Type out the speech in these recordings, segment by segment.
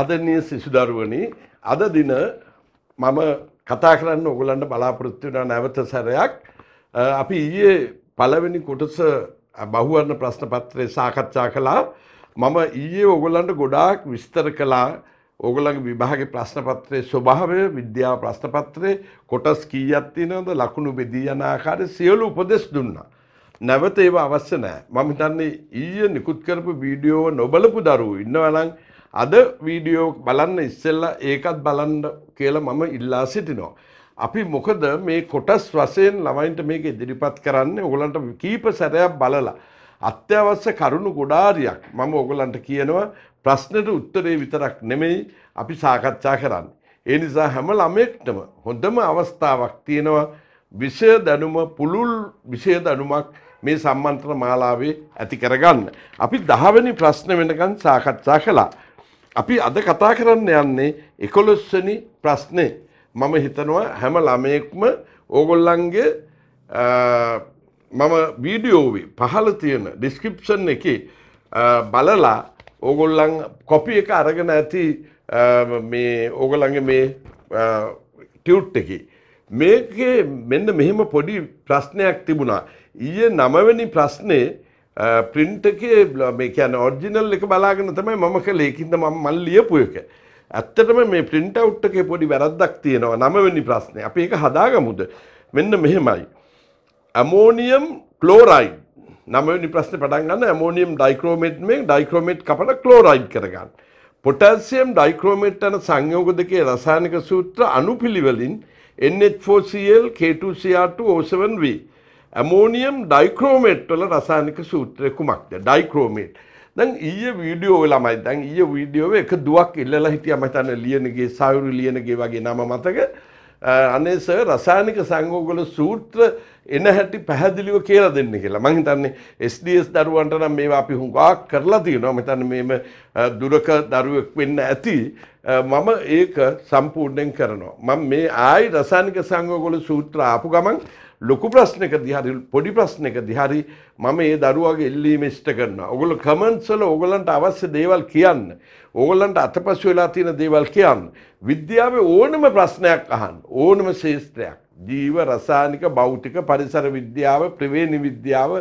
ආදරණීය සිසුදරුවනි අද දින මම කතා කරන්න ඔයගලන්ට බලාපොරොත්තු වෙන නැවත සැරයක් අපි ඊයේ පළවෙනි කොටස බහුවර්ණ ප්‍රශ්න පත්‍රය සාකච්ඡා කළා මම ඊයේ ඔයගලන්ට ගොඩාක් විස්තර කළා ඕගොල්ලන්ගේ විභාගේ ප්‍රශ්න පත්‍රයේ ස්වභාවය විද්‍යාව ප්‍රශ්න පත්‍රයේ කොටස් කීයක් තියෙනවද ලකුණු බෙදී යන ආකාරය සියලු උපදෙස් දුන්නා නැවත ඒව අවශ්‍ය නැහැ මම හිතන්නේ ඊයේ නිකුත් කරපු වීඩියෝව නොබලපු දරුවෝ ඉන්නවනම් අද වීඩියෝ බලන්න ඉස්සෙල්ල ඒකත් බලන්න කියලා මම ඉල්ලා සිටිනවා. අපි මොකද මේ කොටස් වසයෙන් ළමයින්ට මේක ඉදිරිපත් කරන්න ඔගලන්ට කීප සැරයක් බලලා. අත්‍යවශ්‍ය කරුණු ගොඩාරියක් මම ඔගලන්ට කියනවා ප්‍රශ්නට උත්තරේ විතරක් නෙමෙයි අපි සාකච්ඡා කරන්න. ඒ නිසා හැම ළමෙක්ටම හොඳම අවස්ථාවක් තියෙනවා විෂය දැනුම පුළුල් විෂය දැනුමක් මේ සම්මන්ත්‍රණ මාලාවේ ඇති කරගන්න. අපි දහවැනි ප්‍රශ්න වෙනකන් සාකච්ඡා කළා. අපි අද කතා කරන්න යන්නේ එකොළොස්සනි ප්‍රශ්නේ මම හිතනවා හැම ළමයෙක්ම ඕගොල්ලන්ගේ මම වීඩියෝවේ පහළ තියෙන ඩිස්ක්‍රිප්ෂන් එක බලලා ඕගොල්ලන් කොපි එක අරගෙන ඇති මේ ඕගොල්ලන්ගේ මේ ටියුට් එක මේකේ මෙන්න මෙහෙම පොඩි ප්‍රශ්නයක් තිබුණා ඊයේ නමවැනි ප්‍රශ්නේ ප්‍රින්ට් uh, එකේ මේ කියන්නේ ඔරිජිනල් එක බලාගෙන තමයි මම කළේ ඒකින්ද මම මල් ලියපු එක. ඇත්තටම මේ print out එකේ පොඩි වැරද්දක් තියෙනවා නවවෙනි ප්‍රශ්නේ. අපි ඒක හදාගමුද? මෙන්න මෙහෙමයි. ඇමෝනියම් ක්ලෝරයිඩ් නවවෙනි ප්‍රශ්නේ පටන් ගන්න ඇමෝනියම් ඩයික්‍රෝමේට් මේ ඩයික්‍රෝමේට් කපලා ක්ලෝරයිඩ් කරගන්න. පොටෑසියම් ඩයික්‍රෝමේට් යන සංයෝග දෙකේ රසායනික සූත්‍ර අණුපිළිවෙලින් NH4Cl K2Cr2O7V ඇමෝනියම් ඩයික්‍රෝමේට් වල රසායනික සූත්‍රය කුමක්ද ඩයික්‍රෝමේට් දැන් ඊයේ වීඩියෝ ළමයි දැන් ඊයේ වීඩියෝ එක දුවක් ඉල්ලලා හිටියා මම හිතන්නේ ලියනගේ සයුරු ලියනගේ වගේ නම මතක අනේ සර් රසායනික සංයෝගවල සූත්‍ර එන හැටි පැහැදිලිව කියලා දෙන්න කියලා මම හිතන්නේ SDS දරුවන්ට නම් මේවා අපි හුඟක් කරලා තියෙනවා මම හිතන්නේ මේම දුරක දරුවෙක් වෙන්න ඇති මම ඒක සම්පූර්ණයෙන් කරනවා මම මේ ආයි රසායනික සංයෝගවල සූත්‍ර ආපු ගමන් ලොකු ප්‍රශ්නකදී හරි පොඩි ප්‍රශ්නකදී හරි මම ඒ දරුවාගේ එල්ලීම ඉෂ්ට කරනවා. ඔගොල්ලෝ කමෙන්ට්ස් වල ඕගලන්ට අවශ්‍ය දේවල් කියන්න. ඕගලන්ට අතපසු වෙලා තියෙන දේවල් කියන්න. විද්‍යාවේ ඕනම ප්‍රශ්නයක් අහන්න. ඕනම ශාස්ත්‍රයක්. ජීව රසායනික භෞතික පරිසර විද්‍යාව ප්‍රවේණි විද්‍යාව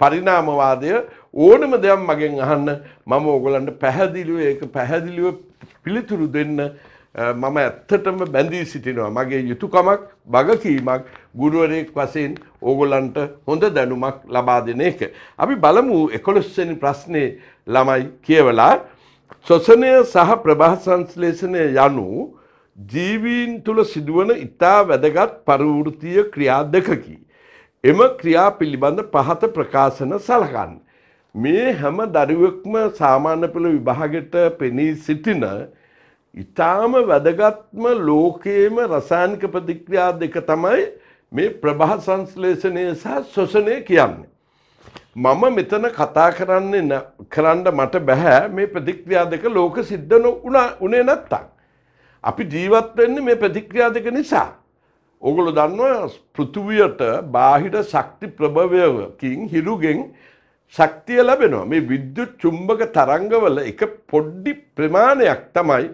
පරිණාමවාදය ඕනම දෙයක් මගෙන් අහන්න මම ඕගලන්ට පැහැදිලිව ඒක පැහැදිලිව පිළිතුරු දෙන්න මම ඇත්තටම බැඳී සිටිනවා මගේ යුතුයකමක් බගකීමක් ගුණවරයෙක් වශයෙන් ඕගොල්ලන්ට හොඳ දැනුමක් ලබා දෙන එක. අපි බලමු 11 වෙනි ප්‍රශ්නේ ළමයි කියවලා ශ්වසනය සහ ප්‍රභා සංශ්ලේෂණය යනු ජීවීන් තුල සිදුවන ඉතා වැදගත් පරිවෘත්තීය ක්‍රියා දෙකකි. එම ක්‍රියා පිළිබඳ පහත ප්‍රකාශන සලකන්න. මේ හැම දරුවෙක්ම සාමාන්‍ය පෙළ විභාගයට පෙනී සිටින ඉතාම වැදගත්ම ලෝකයේම රසායනික ප්‍රතික්‍රියා දෙක තමයි මේ ප්‍රභා සංශ්ලේෂණය සහ ශ්වසනය කියන්නේ. මම මෙතන කතා කරන්නේ කරන්න මට බෑ මේ ප්‍රතික්‍රියා දෙක ලෝක සිද්ධ නොඋනා උනේ නැත්තම්. අපි ජීවත් වෙන්නේ මේ ප්‍රතික්‍රියා දෙක නිසා. ඕගොල්ලෝ දන්නවා පෘථුවියට බාහිර ශක්ති ප්‍රභවයකින් හිරුගෙන් ශක්තිය ලැබෙනවා. මේ විද්‍යුත් චුම්බක තරංගවල එක පොඩි ප්‍රමාණයක් තමයි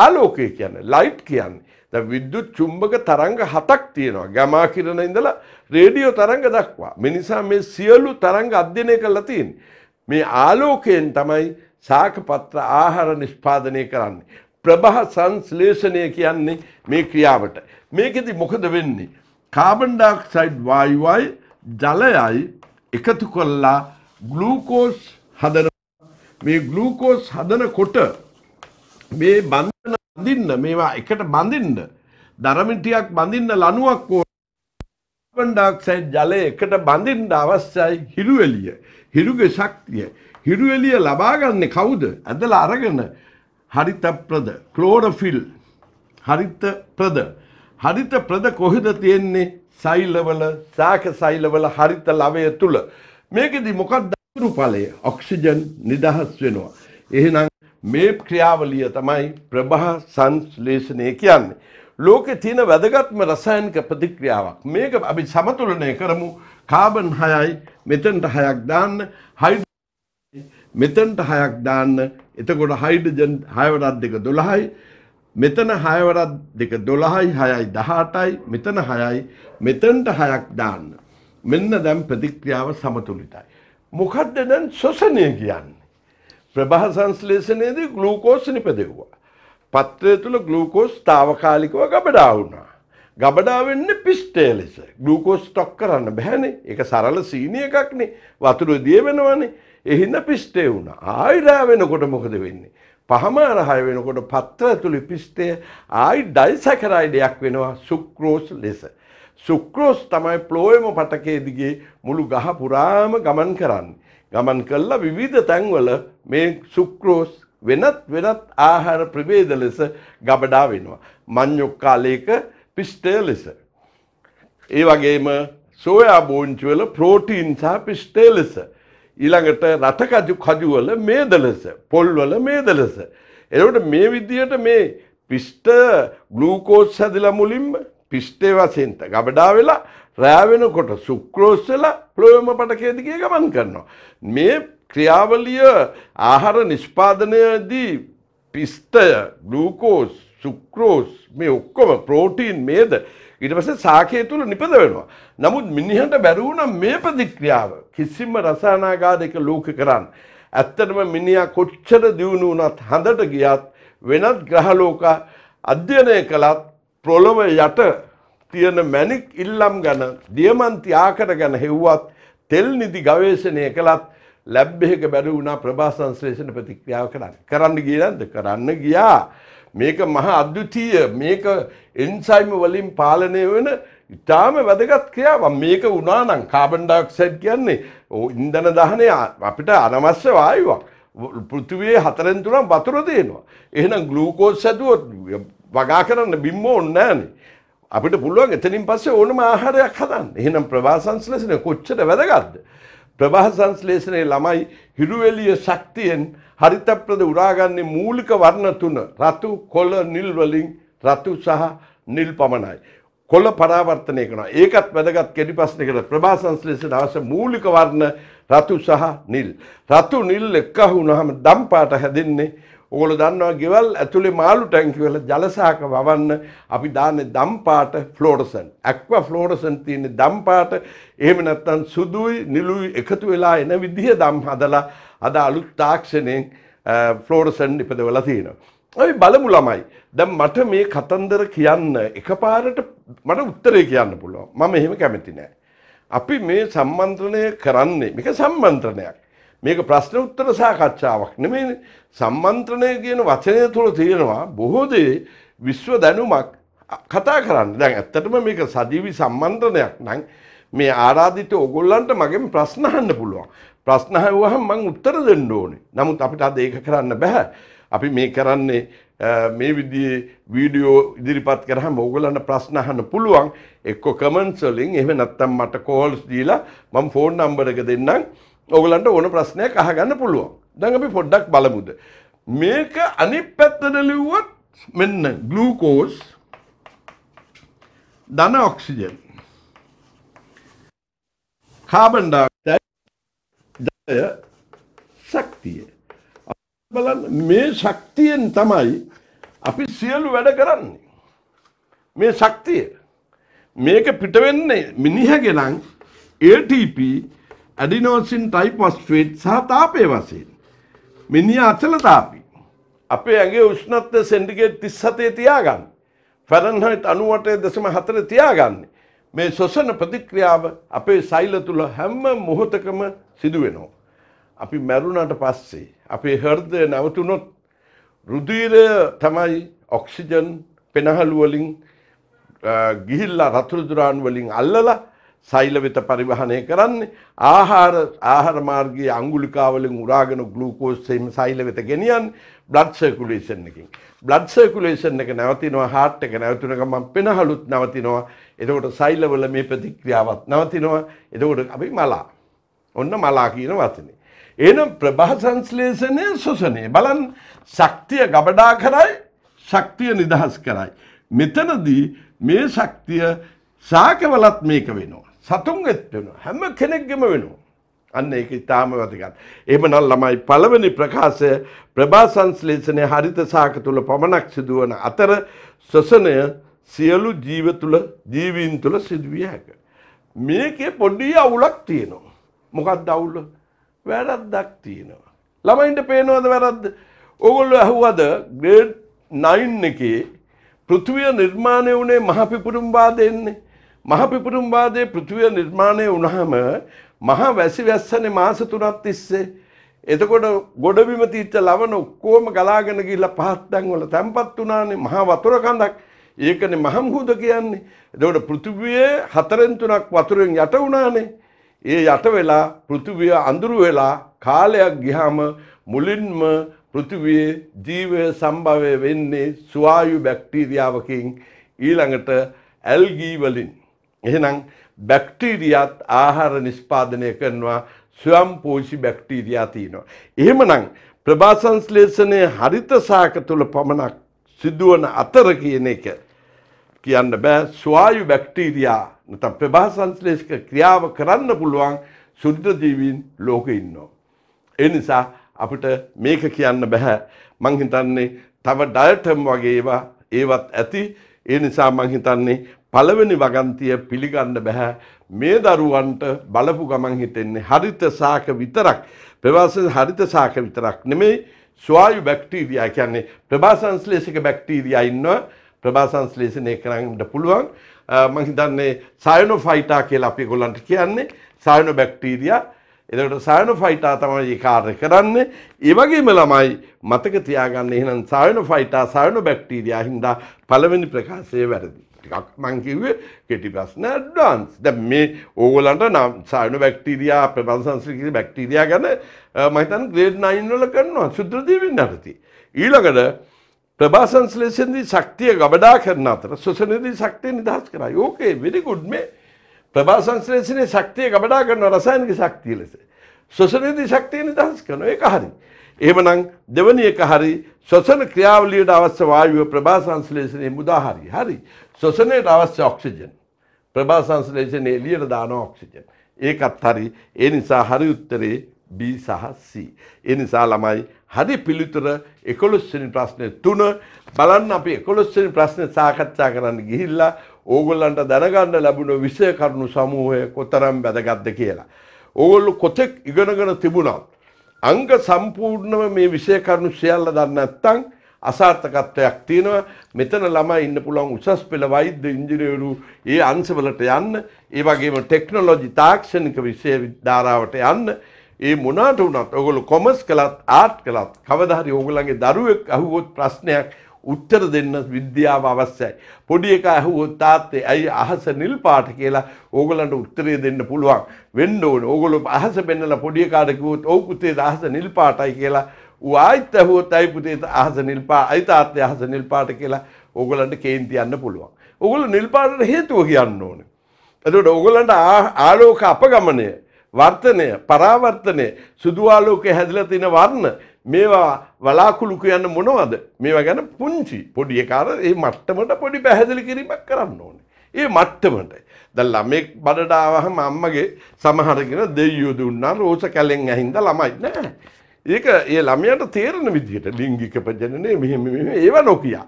ආලෝකය කියන්නේ ලයිට් කියන්නේ. දැන් විද්‍යුත් චුම්බක තරංග හතක් තියෙනවා. ගාමා කිරණ ඉඳලා රේඩියෝ තරංග දක්වා. මේ නිසා මේ සියලු තරංග අධ්‍යයනය කරලා තියෙන්නේ. මේ ආලෝකයෙන් තමයි සාකපත්‍ර ආහාර නිෂ්පාදනය කරන්නේ. ප්‍රභහ සංශ්ලේෂණය කියන්නේ මේ ක්‍රියාවට. මේකෙදි මොකද වෙන්නේ? කාබන් ඩයොක්සයිඩ් වායුවයි ජලයයි එකතු කරලා ග්ලූකෝස් හදන මේ ග්ලූකෝස් හදනකොට මේ බන් බඳින්න මේවා එකට බඳින්න දරමිටියක් බඳින්න ලනුවක් ඕඩක්සයිඩ් ජලය එකට බඳින්ට අවශ්‍යයි හිරුවලිය හිරුග ශක්තිය හිරුවලිය ලබාගන්නේ කවුද ඇදල අරගෙන හරිත ප්‍රද කලෝඩෆිල් හරිත ප්‍රද හරිත ප්‍රද කොහෙද තියෙන්නේ සෛලවල සාක සෛලවල හරිත ලවය තුළ මේකෙදි මොකක් දතුරු පලය ඔක්සිජන් නිදහස් වෙනවා එහෙනම් මේ ක්‍රියාවලිය තමයි ප්‍රභා සංශ්ලේෂණය කියන්නේ. ලෝකේ තියෙන වැදගත්ම රසායනික ප්‍රතික්‍රියාවක්. මේක අපි සමතුලනය කරමු. කාබන් 6යි මෙතෙන්ට 6ක් දාන්න. මෙතෙන්ට 6ක් දාන්න. එතකොට හයිඩ්‍රජන් 6 වරක් දෙක 12යි. මෙතන 6 වරක් දෙක 12යි 6යි 18යි මෙතන 6යි මෙතෙන්ට 6ක් දාන්න. මෙන්න දැන් ප්‍රතික්‍රියාව සමතුලිතයි. මොකද්ද දැන් ශ්වසනය කියන්නේ? ප්‍රභා සංශ්ලේෂණයේදී ග්ලූකෝස් නිපදෙව්වා. පත්‍රය තුළ ග්ලූකෝස් తాවකාලිකව ගබඩා වුණා. ගබඩා වෙන්නේ පිස්ටේ ලෙස. ග්ලූකෝස් ස්ටොක් කරන්න බෑනේ. ඒක සරල සීනි එකක්නේ. වතුර දිය වෙනවනේ. ඒ හින්දා පිස්ටේ වුණා. ආයිරා වෙනකොට මොකද වෙන්නේ? පහම අරහය වෙනකොට පත්‍ර ඇතුළි පිස්තය ආයි ඩයිසැකරයිඩයක් වෙනවා සුක්‍රෝස් ලෙස. සුක්‍රෝස් තමයි ප්ලෝයම පටකේ දිගේ මුළු ගහ පුරාම ගමන් කරන්න. ගමන් කල්ලා විවිධ තැන්වල මේ සුක්‍රෝස් වෙනත් වෙනත් ආහාර ප්‍රවේද ලෙස ගබඩා වෙනවා. මඤ්ඤොක් කාලයක පිෂ්ඨය ලෙස. ඒ වගේම සෝයා බෝංචි වල ප්‍රෝටීන් සහ පිෂ්ඨය ලෙස. ඊළඟට රත කජු කජු වල මේද ලෙස, පොල් වල මේද ලෙස. එතකොට මේ විදිහට මේ පිෂ්ඨ ග්ලූකෝස් හැදලා මුලින්ම පිෂ්ඨේ වශයෙන් ගබඩා වෙලා රෑ වෙනකොට සුක්‍රෝස් වෙලා ප්ලොයම පටකයේදී ගමන් කරනවා. මේ ක්‍රියාවලිය ආහාර නිෂ්පාදනයදී පිස්තය ගලූකෝස් සුක්‍රෝස් මේ ඔක්කොම ප්‍රෝටීන් මේද ඊට පස්සේ සාකයේ තුල නිපද වෙනවා. නමුත් මිනිහට බැරුණා මේ ප්‍රතික්‍රියාව කිසිම රසායනාගාරයක ලෝක කරන්න. ඇත්තටම මිනිහා කොච්චර දියුණු වුණත් හඳට ගියත් වෙනත් ග්‍රහ ලෝක අධ්‍යයනය කළත් ප්‍රොළව යට තියෙන මැණික් ඉල්ලම් ගැන, දියමන්ති ආකර ගැන හෙව්වත්, තෙල් නිදි ගවේෂණය කළත් ලැබ් එක බැරි වුණා ප්‍රභා සංශ්ලේෂණ ප්‍රතික්‍රියාව කරන්න. කරන්න ගියේ නැද්ද? කරන්න ගියා. මේක මහා අද්විතීය. මේක එන්සයිම් වලින් පාලනය වෙන ඉතාම වැදගත් ක්‍රියාවක්. මේක වුණා නම් කාබන් ඩයොක්සයිඩ් කියන්නේ ඉන්ධන දහනය අපිට අනවශ්‍ය වායුවක්. පෘථිවියේ හතරෙන් තුනක් වතුර දෙනවා. එහෙනම් ග්ලූකෝස් ඇදුවොත් වගා කරන්න බිම්ම ඕනේ නැහනේ. අපිට පුළුවන් එතනින් පස්සේ ඕනම ආහාරයක් හදන්න. එහෙනම් ප්‍රවාහ සංශ්ලේෂණය කොච්චර වැදගත්ද? ප්‍රවාහ සංශ්ලේෂණයේ ළමයි හිරුවෙලිය ශක්තියෙන් හරිතප්‍රද උරාගන්නේ මූලික වර්ණ තුන රතු කොළ නිල් වලින් රතු සහ නිල් පමණයි. කොළ පරාවර්තනය කරනවා. ඒකත් වැදගත් කෙටි ප්‍රශ්නයකට ප්‍රභා සංශ්ලේෂණ අවශ්‍ය මූලික වර්ණ රතු සහ නිල්. රතු නිල් එකහු වුණාම දම් පාට හැදෙන්නේ ඕගොල්ලෝ දන්නවා ගෙවල් ඇතුලේ මාළු ටැංකිය වල ජල සාක වවන්න අපි දාන්නේ දම් පාට ෆ්ලෝරසන්ට්. ඇක්වා ෆ්ලෝරසන්ට් තියෙන දම් පාට එහෙම නැත්නම් සුදුයි නිලුයි එකතු වෙලා එන විදිහ දම් හදලා අද අලුත් තාක්ෂණයෙන් ෆ්ලෝරසන්ට් ඉපදවලා තියෙනවා. ඔයි බලමු ළමයි. දැන් මට මේ කතන්දර කියන්න එකපාරට මට උත්තරේ කියන්න පුළුවන්. මම එහෙම කැමති නෑ. අපි මේ සම්මන්ත්‍රණය කරන්නේ මේක සම්මන්ත්‍රණයක්. මේක ප්‍රශ්න උත්තර සාකච්ඡාවක් නෙමෙයි සම්මන්ත්‍රණය කියන වචනය තුළ තියෙනවා බොහෝ දේ විශ්ව දැනුමක් කතා කරන්න. දැන් ඇත්තටම මේක සජීවි සම්මන්ත්‍රණයක් නම් මේ ආරාධිත ඕගොල්ලන්ට මගෙන් ප්‍රශ්න අහන්න පුළුවන්. ප්‍රශ්න අහුවහම මම උත්තර දෙන්න ඕනේ. නමුත් අපිට අද ඒක කරන්න බෑ. අපි මේ කරන්නේ මේ විදිහේ වීඩියෝ ඉදිරිපත් කරාම ඕගොල්ලන්ට ප්‍රශ්න අහන්න පුළුවන්. එක්ක කමෙන්ට්ස් වලින් එහෙම නැත්නම් මට කෝල්ස් දීලා මම ෆෝන් නම්බර් එක දෙන්නම්. ඔගලන්ට ඕන ප්‍රශ්නයක් අහගන්න පුළුවන් දැන් අපි පොඩ්ඩක් බලමුද මේක අනිත් පැත්තට ලිව්වොත් මෙන්න ග්ලූකෝස් ධන ඔක්සිජන් කාබන් ඩයොක්සයිඩ් ශක්තිය බලන්න මේ ශක්තියෙන් තමයි අපි සියලු වැඩ කරන්නේ මේ ශක්තිය මේක පිටවෙන්නේ මිනිහගෙනං ATP ඇඩිනෝසින් ටයිපොස්ෆීට් සහ තාපය වසයෙන්. මිනිිය අචල තාපි. අපේ ඇගේ උෂ්ණත්ය සෙන්ඩිගේට් තිස්සතේ තියාගන්න. ෆැරන්හයිට් අනුවටේ දෙසම හතර තියාගන්නේ. මේ සොසන ප්‍රතික්‍රියාව අපේ සෛල තුළ හැම්ම මොහොතකම සිදුවෙනවා. අපි මැරුණට පස්සේ. අපේ හර්දය නැවතුනොත් රුදීරය තමයි ඔක්සිජන් පෙනහළුවලින් ගිහිල්ලා රතුරදුරාන් වලින් අල්ලලා සෛල වෙත පරිවහනය කරන්නේ ආහාර ආහාර මාර්ගයේ අඟුලිකාවලින් උරාගෙන ග්ලූකෝස් එහෙම සෛල වෙත ගෙනියන්නේ බ්ලඩ් සර්කියුලේෂන් එකකින් බ්ලඩ් සර්කියුලේෂන් එක නැවතිනවා හાર્ට් එක නැවතුන ගමන් පෙනහලුත් නැවතිනවා එතකොට සෛලවල මේ ප්‍රතික්‍රියාවත් නැවතිනවා එතකොට අපි මලා ඔන්න මලා කියන වචනේ එහෙනම් ප්‍රභා සංශ්ලේෂණය සොසනේ බලන්න ශක්තිය ගබඩා කරයි ශක්තිය නිදහස් කරයි මෙතනදී මේ ශක්තිය සාකවලත් මේක වෙනවා සතුන්ගත් වෙන හැම කෙනෙක්ගෙම වෙනවා. අන්න ඒක ඉතාම වැදගත්. එහෙමනම් ළමයි පළවෙනි ප්‍රකාශය ප්‍රභා සංශ්ලේෂණයේ හරිත සාක තුල පමණක් සිදුවන අතර ශ්වසනය සියලු ජීව තුල ජීවීන් තුල සිදුවිය හැකිය. මේකේ පොඩි අවුලක් තියෙනවා. මොකක්ද අවුල? වැරද්දක් තියෙනවා. ළමයින්ට පේනවද වැරද්ද? ඕගොල්ලෝ අහුවද ග්‍රේඩ් 9 එකේ පෘථිවිය නිර්මාණය වුණේ මහ පිපුරුම් වාදයෙන්නේ? මහ පිපුරුම්වාදයේ පෘථිවිය නිර්මාණය වුණාම මහා වැසි වැස්සනේ මාස 3ක් තිස්සේ එතකොට ගොඩබිම තීච්ච ලවණ ඔක්කොම ගලාගෙන ගිහිල්ලා පහත්තන් වල තැම්පත් වුණානේ මහා වතුර කඳක්. ඒකනේ මහමුහුද කියන්නේ. එතකොට පෘථිවියේ හතරෙන් තුනක් වතුරෙන් යට වුණානේ. ඒ යට වෙලා පෘථිවිය අඳුරු වෙලා කාලයක් ගියාම මුලින්ම පෘථිවියේ ජීවය සම්භවය වෙන්නේ සුවායු බැක්ටීරියාවකින් ඊළඟට ඇල්ගී වලින් එහෙනම් බැක්ටීරියාත් ආහාර නිෂ්පාදනය කරනවා ස්වයං පෝෂි බැක්ටීරියා තියෙනවා. එහෙමනම් ප්‍රභාසංශ්ලේෂණයේ හරිත සාක තුළ පමණක් සිදුවන අතර කියන එක කියන්න බෑ ස්වායු බැක්ටීරියා නැත්නම් ප්‍රභාසංශ්ලේෂක ක්‍රියාව කරන්න පුළුවන් සුද්ධ ජීවීන් ලෝකේ ඉන්නවා. ඒ නිසා අපිට මේක කියන්න බෑ මං හිතන්නේ තව ඩයටම් වගේ ඒවා ඒවත් ඇති ඒ නිසා මං හිතන්නේ පළවෙනි වගන්තිය පිළිගන්න බැහැ මේ දරුවන්ට බලපු ගමන් හිතෙන්නේ හරිත සාක විතරක් ප්‍රවාසන හරිත සාක විතරක් නෙමෙයි ස්වායු බැක්ටීරියා කියන්නේ ප්‍රභාසංශ්ලේෂක බැක්ටීරියා ඉන්නවා ප්‍රභාසංශ්ලේෂණය කරන්නට පුළුවන් මම හිතන්නේ සයනොෆයිටා කියලා අපි ඒගොල්ලන්ට කියන්නේ සයනො බැක්ටීරියා එතකොට සයනොෆයිටා තමයි මේ කාර්ය කරන්නේ ඒ වගේම ළමයි මතක තියාගන්න එහෙනම් සයනොෆයිටා සයනො බැක්ටීරියා හින්දා පළවෙනි ප්‍රකාශය වැරදි ටිකක් මංකිවේ කෙටි ප්‍රශ්න ඩන්ස් ද මේ ඕගලන්ට නම් සයනු බැක්ටීරයා ප්‍රබන්සංස්්‍රකිසි බැක්ටීරයා ගැන මහිතන් ග්‍රේඩ් නයින්වල කරනවා සුද්‍රදීවින් නටති. ඊළඟට ප්‍රභාසංස්ලේෂන්දී ශක්තිය ගබඩා කරන අතර සුසනදී ශක්තිය නිදහස් කර යෝකේ විනිකුඩ්මේ ප්‍රභාසංස්ලේෂනය ශක්තිය ගබඩා කරන රසායනක ශක්තිය ලෙස. සොසනදී ශක්තිය නිදහස් කරන එක හරි. එහෙමනම් දෙවනි එක හරි ශ්වසන ක්‍රියාවලියට අවශ්‍ය වායුව ප්‍රභා සංශ්ලේෂණය මුදා හරි. හරි. ස්වසනයට අවශ්‍ය ඔක්සිජන්. ප්‍රභාසංශලේෂණ එළියට දාන ඔක්සිජන්. ඒකත් හරි. ඒ නිසා හරි උත්තරේ B සහ C. ඒ නිසා ළමයි හරි පිළිතුර 11 වෙනි ප්‍රශ්නේ 3 බලන්න අපි 11 වෙනි ප්‍රශ්නේ සාකච්ඡා කරන්න ගිහිල්ලා ඕගොල්ලන්ට දැනගන්න ලැබුණ විෂය කරුණු සමූහය කොතරම් වැදගත්ද කියලා. ඕගොල්ලෝ කොතෙක් ඉගෙනගෙන තිබුණත් අංග සම්පූර්ණව මේ විෂය කරුණු සියල්ල දන්නේ නැත්නම් අසාර්ථකත්වයක් තියෙනවා මෙතන ළමයි ඉන්න පුළුවන් උසස් පෙළ වෛද්‍ය ඉංජිනේරු ඒ අංශවලට යන්න ඒ වගේම ටෙක්නොලොජි තාක්ෂණික විෂය ධාරාවට යන්න ඒ මොනාට වුණත් ඔයගොල්ලෝ කොමර්ස් කළත් ආර්ට් කළත් කවදා හරි ඔයගොල්ලන්ගේ දරුවෙක් අහුවොත් ප්‍රශ්නයක් උත්තර දෙන්න විද්‍යාව අවශ්‍යයි. පොඩි එකා ඇහුවොත් තාත්තේ ඇයි අහස නිල් පාට කියලා ඕගලන්ට උත්තරය දෙන්න පුළුවන් වෙන්න ඕනේ. ඕගොල්ලෝ අහස බෙන්නලා පොඩි එකාට කිව්වොත් "ඔව් පුතේ අහස නිල් පාටයි" කියලා ආයිතහෝ තයිපුතේ අහස නිල්පා අයිතාත්්‍ය අහස නිල්පාට කියලා ඕගලන්ට කේන්ති යන්න පුළුවන්. ඔගොල නිල්පාටට හේතුව කියන්න ඕන. ඇතට ඔගොලන්ට ආලෝක අපගමනය වර්තනය පරාවර්තනය සුදුවාලෝකය හැදිල තින වර්ණ මේවා වලාකුළු කියන්න මොනවද මේවා ගැන පුංචි පොඩිය කාර ඒ මට්ටමට පොඩි පැහැදිලි කිරීමක් කරන්න ඕන. ඒ මට්ටමට ද ළමෙක් බඩඩාවහම අම්මගේ සමහරගෙන දෙයයුදුන්නා රෝස කැලෙන් ඇහින්ද ළමයි නෑ. ඒක ඒ ළමයට තේරණ විදිහට ලිංගික ප්‍රජනනය මෙහෙම ඒව නොකියා.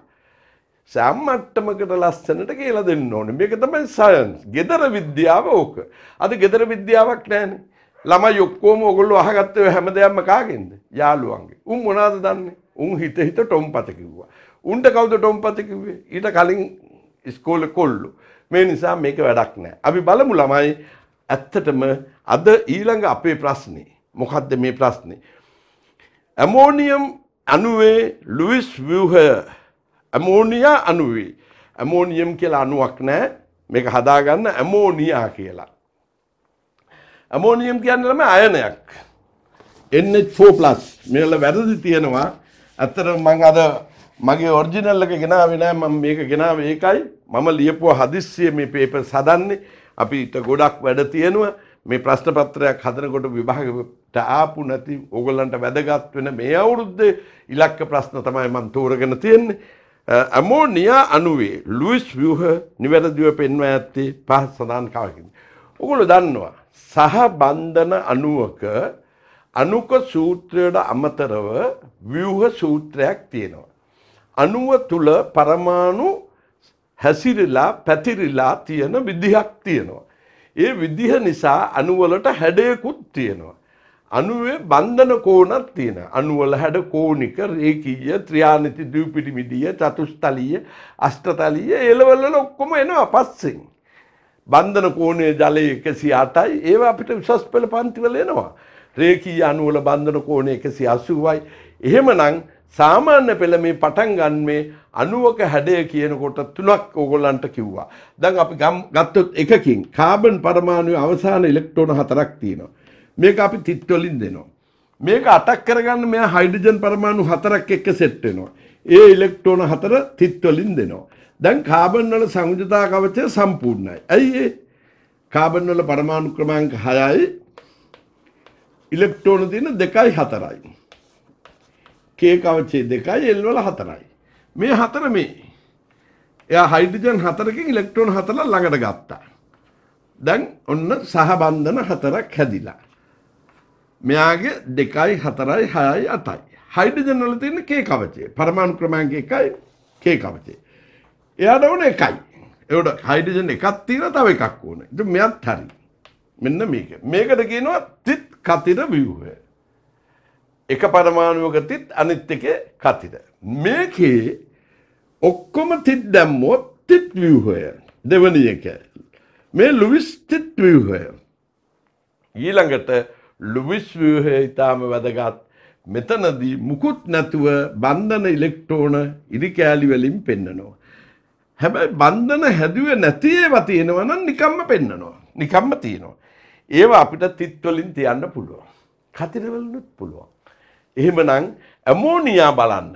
සෑම්මට්ටමකට ලස්සනට කියලා දෙන්න ඕන මේක තමයි සයන්ස් ගෙදර විද්‍යාව ඕක අද ගෙදර විද්‍යාවක් නෑන ළම යොක්කෝම ඔගොල්ලු අහගත්තව හැම දෙයක්ම කාගෙන්ද යාළුවන්ගේ උන් මොනාද දන්නේ උන් හිත හිත ටොම්පත කිව්වා උන්ට කවුද ටොම්පත කිව්වේ ඊට කලින් ඉස්කෝල කොල්ලු මේ නිසා මේක වැඩක් නෑ අපි බලමු ළමයි ඇත්තටම අද ඊළඟ අපේ ප්‍රශ්නේ මොකද්ද මේ ප්‍රශ්නේ ඇමෝනියම් අනුවේ ලුවිස් ව්‍යහය ඇමෝනියා අනුවේ ඇමෝනියම් කියලා අනුවක් නෑ මේක හදාගන්න ඇමෝනියා කියලා. ඇමෝනියම් කියන්නලම අයනයක්. NH4+ මේල වැරදි තියෙනවා. ඇත්තට මං අද මගේ ඔරිජිනල් එක ගෙනාවේ නෑ මම මේක ගෙනාවේ ඒකයි. මම ලියපුව හදිස්සිය මේ පේපර් හදන්නේ. අපිට ගොඩක් වැඩ තියෙනවා. මේ ප්‍රශ්න පත්‍රයක් හදනකොට විභාගට ආපු නැති ඕගොල්ලන්ට වැදගත් වෙන මේ අවුරුද්දේ ඉලක්ක ප්‍රශ්න තමයි මම තෝරගෙන තියෙන්නේ. ඇමෝනියා අණුවේ ලුයිස් ව්‍යුහ නිවැරදිව පෙන්වා ඇත්තේ පහත් සඳහන් කාවකින්. ඔගොල්ලෝ දන්නවා සහ බන්ධන අණුවක අණුක සූත්‍රයට අමතරව ව්‍යුහ සූත්‍රයක් තියෙනවා. අණුව තුල පරමාණු හැසිරලා පැතිරිලා තියෙන විදිහක් තියෙනවා. ඒ විදිහ නිසා අණුවලට හැඩයකුත් තියෙනවා. අණුවේ බන්ධන කෝණක් තියෙන. අණුවල හැඩ කෝණික, රේඛීය, ත්‍රිආනිති, ද්විපිරිමිඩීය, චතුස්තලීය, අෂ්ටතලීය ඒලවල ඔක්කොම එනවා පස්සෙන්. බන්ධන කෝණයේ ජලය 108යි. ඒවා අපිට උසස් පෙළ පන්තිවල එනවා. රේඛීය අණුවල බන්ධන කෝණය 180යි. එහෙමනම් සාමාන්‍ය පෙළ මේ පටන් ගන්නේ අණුවක හැඩය කියනකොට තුනක් ඕගොල්ලන්ට කිව්වා. දැන් අපි ගත්තොත් එකකින් කාබන් පරමාණුවේ අවසාන ඉලෙක්ට්‍රෝන හතරක් තියෙනවා. මේක අපි තිත් වලින් දෙනවා. මේක අටක් කරගන්න මෙයා හයිඩ්‍රජන් පරමාණු හතරක් එක්ක සෙට් වෙනවා. ඒ ඉලෙක්ට්‍රෝන හතර තිත් වලින් දෙනවා. දැන් කාබන් වල සංයුතතා කවචය සම්පූර්ණයි. ඇයි ඒ? කාබන් වල පරමාණු ක්‍රමාංක 6යි ඉලෙක්ට්‍රෝන තියෙන 2යි 4යි. කේ කවච්චේ දෙකයි එල් වල හතරයි. මේ හතර මේ. එයා හයිඩ්‍රජන් හතරකින් ඉලෙක්ට්‍රෝන හතර ළඟට ගත්තා. දැන් ඔන්න සහබන්ධන හතරක් හැදිලා. මෙයාගේ දෙකයි හතරයි හයයි අතයි. හයිඩ්‍රජන් වල තියෙන කේ කවචේ. පරමාණු ක්‍රමාංක එකයි කේ කවචේ. එයාට ඕන එකයි. ඒකට හයිඩ්‍රජන් එකක් තියෙන තව එකක් ඕන. ඉතින් මෙයත් හරි. මෙන්න මේක. මේකට කියනවා තිත් කතිර ව්‍යුහය. එක පරමාණුවකතිත් අනිත් එක කතිර. මේකේ ඔක්කොම තිත් දැම්මොත් තිත් ව්‍යූහය දෙවනි එක. මේ ලුවිස් තිත් ව්‍යූහය. ඊළඟට ලුවිස් ව්‍යූහය ඉතාම වැදගත් මෙතනදී මුකුත් නැතුව බන්ධන ඉලෙක්ට්‍රෝන ඉරි කෑලි වලින් පෙන්නනවා. හැබැයි බන්ධන හැදුවේ නැති ඒවා තියෙනවා නම් නිකම්ම පෙන්නනවා. නිකම්ම තියෙනවා. ඒවා අපිට තිත් වලින් තියන්න පුළුවන්. කතිරවලුත් පුළුවන්. එහෙමනම් ඇමෝනියා බලන්න.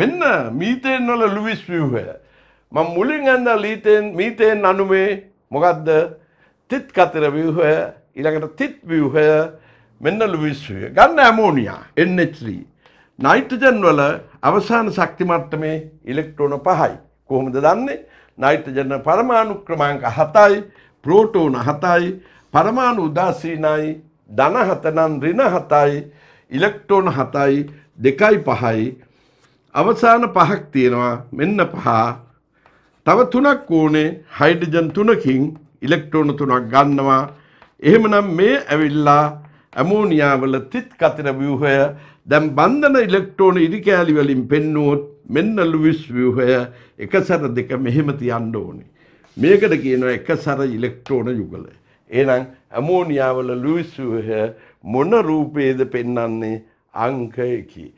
මෙන්න මීතෙන් වල ලුවිස් ව්‍යූහය. මම මුලින් ඇඳ ලීතෙන් මීතෙන් අනුමේ මොකද්ද? තිත් කතර ව්‍යූහය ඊළඟට තිත් ව්‍යූහය මෙන්න ලුවිස් ව්‍යූහය. ගන්න ඇමෝනියා NH3. නයිට්‍රජන් වල අවසාන ශක්ති මට්ටමේ ඉලෙක්ට්‍රෝන පහයි. කොහොමද දන්නේ? නයිට්‍රජන පරමාණු ක්‍රමාංක 7යි, ප්‍රෝටෝන 7යි, පරමාණු උදාසීනයි, ධන 7 නම් ඍණ 7යි, ඉලෙක්ට්‍රෝන හතයි දෙකයි පහයි අවසාන පහක් තියෙනවා මෙන්න පහ තව තුනක් ඕනේ හයිඩජන් තුනකින් ඉලෙක්ට්‍රෝන තුනක් ගන්නවා එහෙමනම් මේ ඇවිල්ලා ඇමෝනියාවල තිත් කතර ව්‍යූහය දැන් බන්ධන ඉලෙක්ට්‍රෝන ඉරිකෑලි වලින් පෙන්නුවොත් මෙන්න ලුවිස් ව්‍යූහය එකසර දෙක මෙහෙම තියන්න ඕනේ. මේකට කියනවා එකසර ඉලෙක්ට්‍රෝන යුගල. එහෙනම් ඇමෝනියාවල ලුවිස් ව්‍යූහය මොන රූපේද පෙන්වන්නේ අංක 1.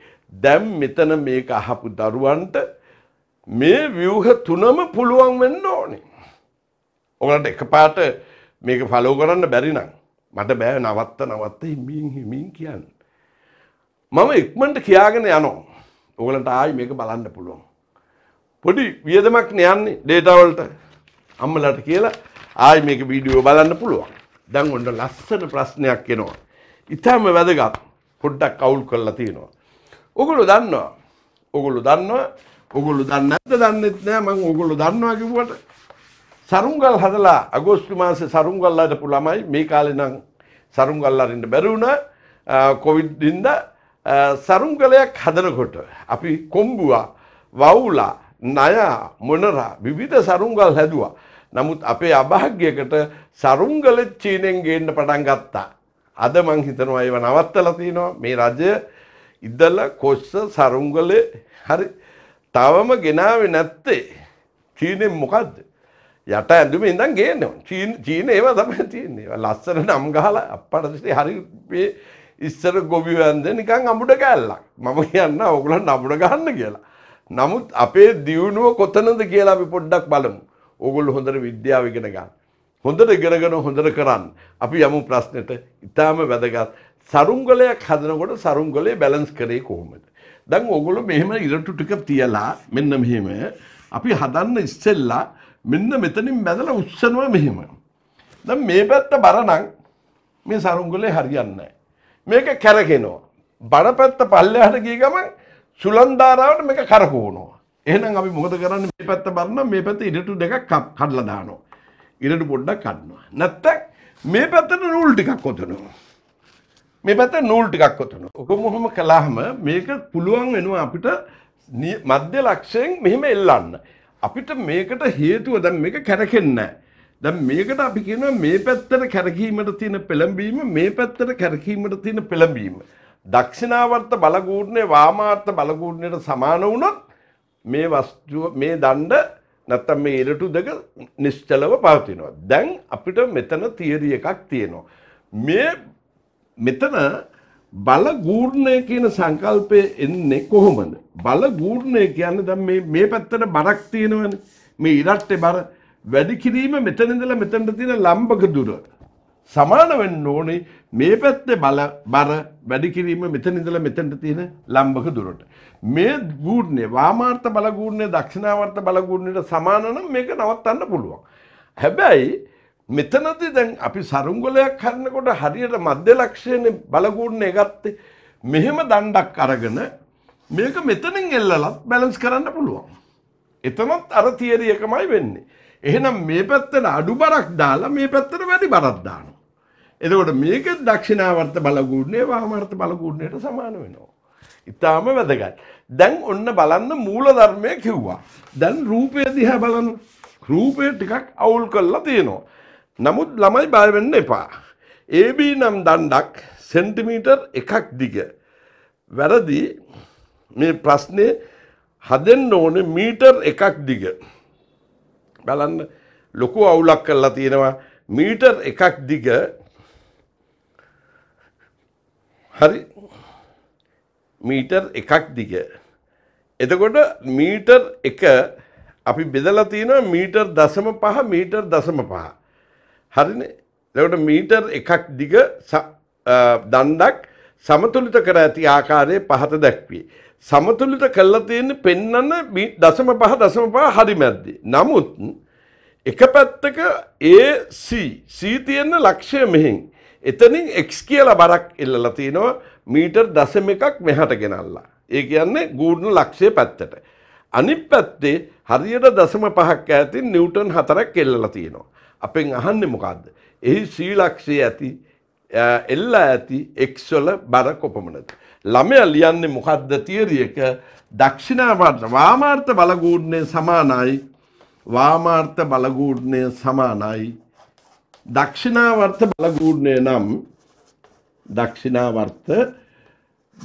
දැන් මෙතන මේක අහපු දරුවන්ට මේ ව්‍යුහ තුනම පුළුවන් වෙන්න ඕනේ. ඔයාලට එකපාරට මේක ෆලෝ කරන්න බැරි නම් මට බෑ නවත්ත නවත්ත හිමින් හිමින් කියන්න. මම ඉක්මනට කියාගෙන යනවා. ඔයාලට ආයි මේක බලන්න පුළුවන්. පොඩි වියදමක් නෑන්නේ data වලට. අම්මලාට කියලා ආයි මේක වීඩියෝ බලන්න පුළුවන්. දැන් ඔන්න ලස්සන ප්‍රශ්නයක් එනවා. ඉතාම වැදගත් පොඩ්ඩක් කවුල් කරලා තියෙනවා. ඔගොලු දන්නවා. ඔගොලු දන්නවා ඔගොලු දන්න ඇත දන්නෙත් නෑ මං ඔගොලු දන්නවා කිව්වට සරුංගල් හදලා අගෝස්තු මාසේ සරුංගල් අරපු ළමයි මේ කාලේ නම් සරුංගල් අරින්න බැරි වුණා කොවිඩ් ඉඳ සරුංගලයක් හදනකොට අපි කොම්බුවා වවුලා ණය මොනරා විවිධ සරුංගල් හැදුවා නමුත් අපේ අභාග්‍යයකට සරුංගල චීනෙන් ගේන්න පටන් ගත්තා අද මං හිතනවා ඒව නවත්තලා තිනවා මේ රජය ඉදලා කොස්ස සරුංගලේ හරි තවම ගෙනාවේ නැත්තේ චීනෙන් මොකද්ද යට ඇඳුම ඉඳන් ගේනවා චීන චීන ඒවා තමයි තියෙන්නේ ලස්සන නම් ගහලා අප්පට දිස්සේ හරි මේ ඉස්සර ගොබි වැන්ද නිකන් අමුඩ කෑල්ලක් මම කියන්න ඕගොල්ලන් අමුඩ ගන්න කියලා නමුත් අපේ දියුණුව කොතනද කියලා අපි පොඩ්ඩක් බලමු ඕගොල්ලෝ හොඳට විද්‍යාව ඉගෙන ගන්න හොඳට ඉගෙනගෙන හොඳට කරන්න. අපි යමු ප්‍රශ්නෙට. ඊටාම වැදගත්. සරුංගලයක් හදනකොට සරුංගලේ බැලන්ස් කරේ කොහොමද? දැන් ඕගොල්ලෝ මෙහෙම ඉරටු ටික තියලා මෙන්න මෙහෙම අපි හදන්න ඉස්සෙල්ලා මෙන්න මෙතනින් බැඳලා උස්සනවා මෙහෙම. දැන් මේ පැත්ත බර නම් මේ සරුංගලේ හරියන්නේ නැහැ. මේක කැරකෙනවා. බර පැත්ත පල්ලෙහාට ගිය ගමන් සුලන් ධාරාවට මේක කරකවනවා. එහෙනම් අපි මොකද කරන්නේ මේ පැත්ත බරනම් මේ පැත්ත ඉරටු දෙකක් කඩලා දානවා. ඉරට පොඩ්ඩක් කඩනවා. නැත්තක් මේ පැත්තට නූල් ටිකක් ඔතනවා. මේ පැත්ත නූල් ටිකක් ඔතනවා. ඔක මොහොම කළාම මේක පුළුවන් වෙනවා අපිට මධ්‍ය ලක්ෂයෙන් මෙහෙම එල්ලන්න. අපිට මේකට හේතුව දැන් මේක කැරකෙන්නේ නැහැ. දැන් මේකට අපි කියනවා මේ පැත්තට කැරකීමට තියෙන පෙළඹීම මේ පැත්තට කැරකීමට තියෙන පෙළඹීම. දක්ෂිනාවර්ත බලගූර්ණය වාමාර්ථ බලගූර්ණයට සමාන වුණොත් මේ වස්තුව මේ දණ්ඩ නැත්තම් මේ ඉරටු දෙක නිශ්චලව පවතිනවා. දැන් අපිට මෙතන තියරි එකක් තියෙනවා. මේ මෙතන බල ගූර්ණය කියන සංකල්පය එන්නේ කොහොමද? බල ගූර්ණය කියන්නේ දැන් මේ මේ පැත්තට බරක් තියෙනවනේ. මේ ඉරට්ටේ බර වැඩි කිරීම මෙතන ඉඳලා මෙතනට තියෙන ලම්බක දුර සමාන වෙන්න ඕනේ මේ පැත්තේ බල බර වැඩි කිරීම මෙතන ඉඳලා මෙතනට තියෙන ලම්බක දුරට. මේ ගූර්ණය වාමාර්ථ බල ගූර්ණය දක්ෂිණාවර්ථ බල ගූර්ණයට සමාන නම් මේක නවත්තන්න පුළුවන්. හැබැයි මෙතනදී දැන් අපි සරුංගලයක් කරනකොට හරියට මධ්‍ය ලක්ෂයනේ බල ගූර්ණය ගත්තේ. මෙහෙම දණ්ඩක් අරගෙන මේක මෙතනින් එල්ලලා බැලන්ස් කරන්න පුළුවන්. එතනත් අර තියරි එකමයි වෙන්නේ. එහෙනම් මේ පැත්තට අඩු බරක් දාලා මේ පැත්තට වැඩි බරක් දානවා. එතකොට මේක දක්ෂිනාවර්ත බලගුණේ වාමාර්ථ බලගුණයට සමාන වෙනවා. ඉතාම වැදගත්. දැන් ඔන්න බලන්න මූලධර්මය කිව්වා. දැන් රූපය දිහා බලන්න. රූපය ටිකක් අවුල් කරලා තියෙනවා. නමුත් ළමයි බය වෙන්න එපා. AB නම් දණ්ඩක් සෙන්ටිමීටර් එකක් දිග. වැරදි මේ ප්‍රශ්නේ හදෙන්න ඕනේ මීටර් එකක් දිග. බලන්න ලොකු අවුලක් කරලා තියෙනවා මීටර් එකක් දිග හරි මීටර් එකක් දිග. එතකොට මීටර් එක අපි බෙදලා තියෙනවා මීටර් දසම පහ මීටර් දසම පහ. හරිනේ. එතකොට මීටර් එකක් දිග දණ්ඩක් සමතුලිත කර ඇති ආකාරයේ පහත දැක්වේ. සමතුලිත කළා තියෙන්නේ පෙන්වන්න දසම පහ දසම පහ හරි මැද්දේ. නමුත් එක පැත්තක AC C තියෙන ලක්ෂය මෙහින් එතනින් එක්ස් කියලා බරක් එල්ලලා තියෙනවා මීටර් දසම එකක් මෙහට ගෙනල්ලා. ඒ කියන්නේ ගූර්ණ ලක්ෂය පැත්තට. අනිත් පැත්තේ හරියට දසම පහක් ඇතින් නිවටන් හතරක් එල්ලලා තියෙනවා. අපෙන් අහන්නේ මොකද්ද? එහි සීලක්ෂය ඇති එල්ලා ඇති එක්ස්වල බර කොපමණද. ළමය ලියන්නේ මොකද්ද තියරියක දක්ෂිණාමාර්ථ වාමාර්ථ බලගූර්ණය සමානයි වාමාර්ථ බලගූර්ණය සමානයි දක්ෂිනාවර්ත බලගූර්ණය නම් දක්ෂිනාවර්ත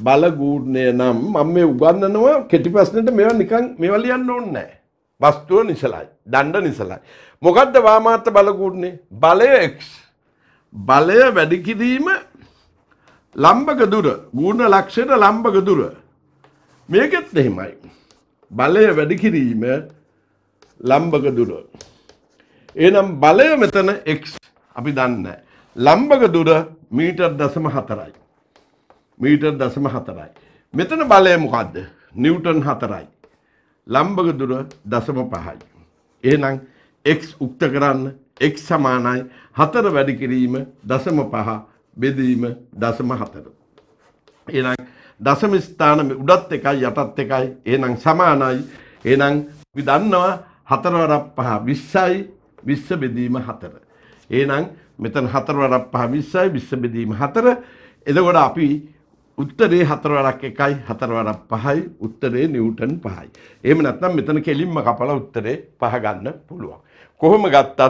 බලගූර්ණය නම් මම මේ උගන්නනවා කෙටි ප්‍රශ්නට මේවා නිකන් මේවා ලියන්න ඕනේ නැහැ. වස්තුව නිසලයි. දණ්ඩ නිසලයි. මොකද්ද වාමාත්‍ර බලගූර්ණේ? බලය x. බලය වැඩි කිරීම ලම්බක දුර. ගුණ ලක්ෂණ ලම්බක දුර. මේකෙත් එහෙමයි. බලය වැඩි කිරීම ලම්බක දුර. එනම් බලය මෙතන x අපි දන්න. ලම්බක දුර මීටර් දසම හතරයි. මීටර් දසම හතරයි. මෙතන බලය මොකක්ද නිවටන් හතරයි. ලම්බක දුර දසම පහයි. එහනම් එක් උක්ත කරන්න එක් සමානයි හතර වැඩි කිරීම දසම පහ බෙදීම දසම හතර. එනම් දසම ස්ථාන උඩත් එකයි යටත් එකයි එනම් සමානයි එනම් විදන්නවා හතරවරක් පහ විස්සයි විස්ස බෙදීම හතර. ඒනම් මෙතන හතර වරක් පහ විස්සයි විස්ස බෙදීම හතර එදකොට අපි උත්තරේ හතර වරක් එකයි හතර වරක් පහයි උත්තරේ නිව්ටන් පහයි. එහෙම නැත්නම් මෙතන කෙලින්ම කපලා උත්තරේ පහ ගන්න පුළුවන්. කොහොම ගත්තත්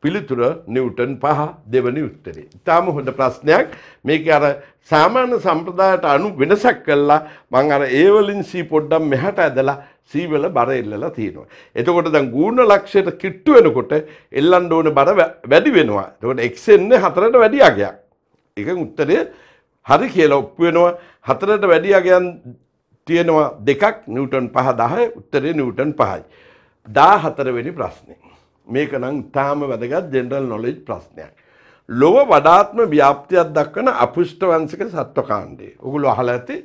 පිළිතුර නිව්ටන් පහ දෙවනි උත්තරේ. ඉතාම හොඳ ප්‍රශ්නයක් මේක අර සාමාන්‍ය සම්ප්‍රදායට අනු වෙනසක් කළා මං අර ඒවලින් සී පොඩ්ඩක් මෙහාට ඇදලා සීවල බර එල්ලලා තියෙනවා. එතකොට දැන් ගුණ ලක්ෂයට කිට්ටු වෙනකොට එල්ලන්න ඕන බර වැඩි වෙනවා. එතකොට x එන්නේ හතරට වැඩි අගයක්. ඒකෙන් උත්තරය හරි කියලා ඔප්පු වෙනවා. හතරට වැඩි අගයන් තියෙනවා දෙකක් නිව්ටන් 5 10 උත්තරේ නිව්ටන් 5යි. 14 වෙනි ප්‍රශ්නේ. මේක නම් ඉතාම වැදගත් ජෙනරල් නොලෙජ් ප්‍රශ්නයක්. ලොව වඩාත්ම ව්‍යාප්තියක් දක්වන අපුෂ්ඨ වංශික සත්ව කාණ්ඩය. ඔගොල්ලෝ අහලා ඇති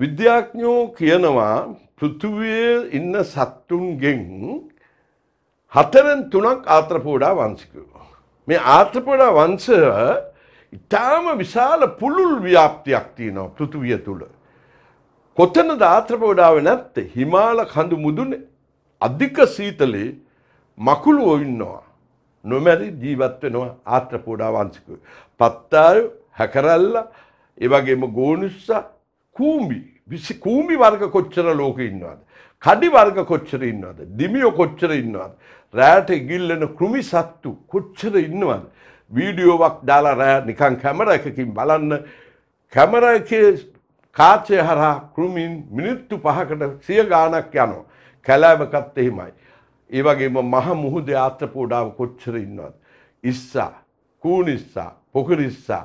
විද්‍යාඥයෝ කියනවා පෘථුවේ ඉන්න සත්තුන්ගෙන් හතරෙන් තුනක් ආත්‍රපෝඩා වංශිකයෝ. මේ ආත්‍රපෝඩා වංශය ඉතාම විශාල පුළුල් ව්‍යාප්තියක් තියෙනවා පෘථුවිය තුළ. කොතනද ආත්‍රපෝඩාව නැත්තේ හිමාල කඳු මුදුනේ අධික සීතලේ මකුළුවෝ ඉන්නවා. නොමැරි ජීවත් වෙනවා ආත්‍රපෝඩා වංශිකයෝ. පත්තාය හැකරල්ලා ඒ වගේම ගෝනුස්සා කූඹි විසි කූමි වර්ග කොච්චර ලෝක ඉන්නවාද. කඩි වර්ග කොච්චර ඉන්නවාද. දිමියෝ කොච්චර ඉන්නවාද. රෑට ඉගිල්ලෙන කෘමි සත්තු කොච්චර ඉන්නවාද. වීඩියෝවක් දාලා රෑ නිකන් කැමර එකකින් බලන්න කැමර එක කාචය හරහා කෘමින් මිනිත්තු පහකට සිය ගානක් යනවා. කැලෑවකත් එහෙමයි. ඒවගේම මහ මුහුද ආත්‍ර පෝඩාව කොච්චර ඉන්නවාද. ඉස්සා කූනිස්සා පොකරිස්සා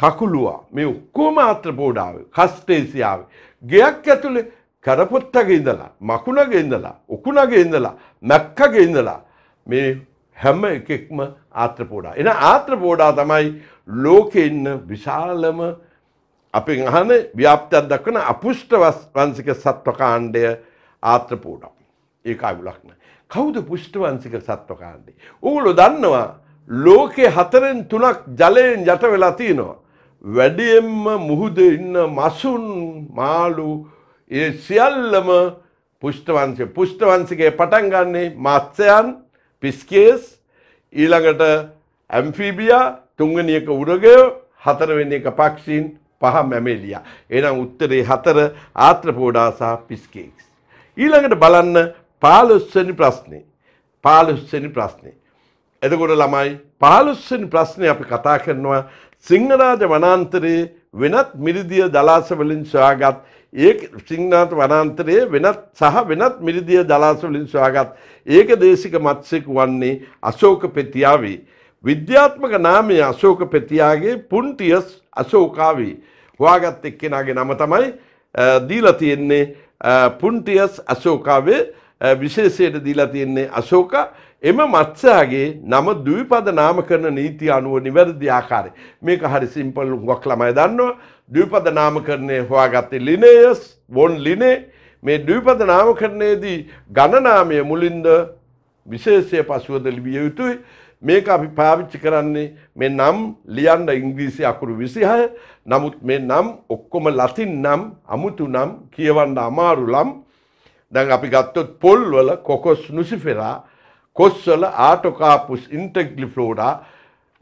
කකුලුවා මේ ඔක්කෝම ආත්‍ර පෝඩාව කස්ටේසියාවේ ගෙයක් ඇතුළේ කරපොත්තගේ ඉඳලා මකුණගේ ඉඳලා උකුණගේ ඉඳලා මැක්කගේ ඉඳලා මේ හැම එකෙක්ම ආත්‍රපෝඩා. එන ආත්‍රපෝඩා තමයි ලෝකේ ඉන්න විශාලම අපෙන් අහන ව්‍යාප්තියක් දක්වන අපුෂ්ට වංශික සත්ව කාණ්ඩය ආත්‍රපෝඩා. ඒක අගුලක් නෑ. කවුද පුෂ්ට වංශික සත්ව කාණ්ඩේ? ඕගොල්ලෝ දන්නවා ලෝකේ හතරෙන් තුනක් ජලයෙන් යට වෙලා තියෙනවා. වැඩියෙන්ම මුහුද ඉන්න මසුන් මාළු ඒ සියල්ලම පුෂ්ටවංශය පුෂ්ටවංශිකේ පටන් ගන්නේ මත්ස්‍යයන් පිස්කේස් ඊළඟට ඇම්ෆීබියා තුන්වෙනි එක උරගය හතරවෙනි එක පක්ෂීන් පහ මැමෙලියා. එහෙනම් උත්තරේ හතර ආත්‍රපෝඩා සහ පිස්කේක්ස්. ඊළඟට බලන්න 15 වෙනි ප්‍රශ්නේ. 15 වෙනි ප්‍රශ්නේ. එතකොට ළමයි 15 වෙනි ප්‍රශ්නේ අපි කතා කරනවා සිංහනාද වනාන්තරයේ වෙනත් මිරිදිය දලාසවලින් සොයාගත් ඒ සිංහනාත වනාන්තරයේ වෙනත් සහ වෙනත් මිරිදිය දලාසවලින් සොයාගත් ඒක දේශික මත්සෙක් වන්නේ අශෝක පෙතියාවේ. විද්‍යාත්මක නාමය අශෝක පෙතියාගේ පුන්ටියස් අශෝකාවේ. හොයාගත් එක්කෙනගේ නම තමයි දීලා තියෙන්නේ පුන්ටියස් අශෝකාවේ විශේෂයට දීලා තියෙන්නේ අශෝකා එම මත්සයාගේ නම දවිපද නාමකරන නීති අනුව නිවැරදි ආකාරය මේක හරි සිම්පල් ගොක් ළමයි දන්නවා දවිපද නාමකරණය හොයාගත්තේ ලිනේයස් බොන් ලිනේ මේ දවිපද නාමකරණයේදී ගණනාමය මුලින්ද විශේෂය පසුවද ලිබිය යුතුයි මේක අපි පාවිච්චි කරන්නේ මේ නම් ලියන්න ඉංග්‍රීසි අකුරු විසිහය නමුත් මේ නම් ඔක්කොම ලතින් නම් අමුතු නම් කියවන්න අමාරු ලම් දැන් අපි ගත්තොත් පොල් වල කොකොස් නුසිෆෙරා කොස් වල ආටෝකාපුස් ඉන්ටග්ලිෆ්ලෝඩා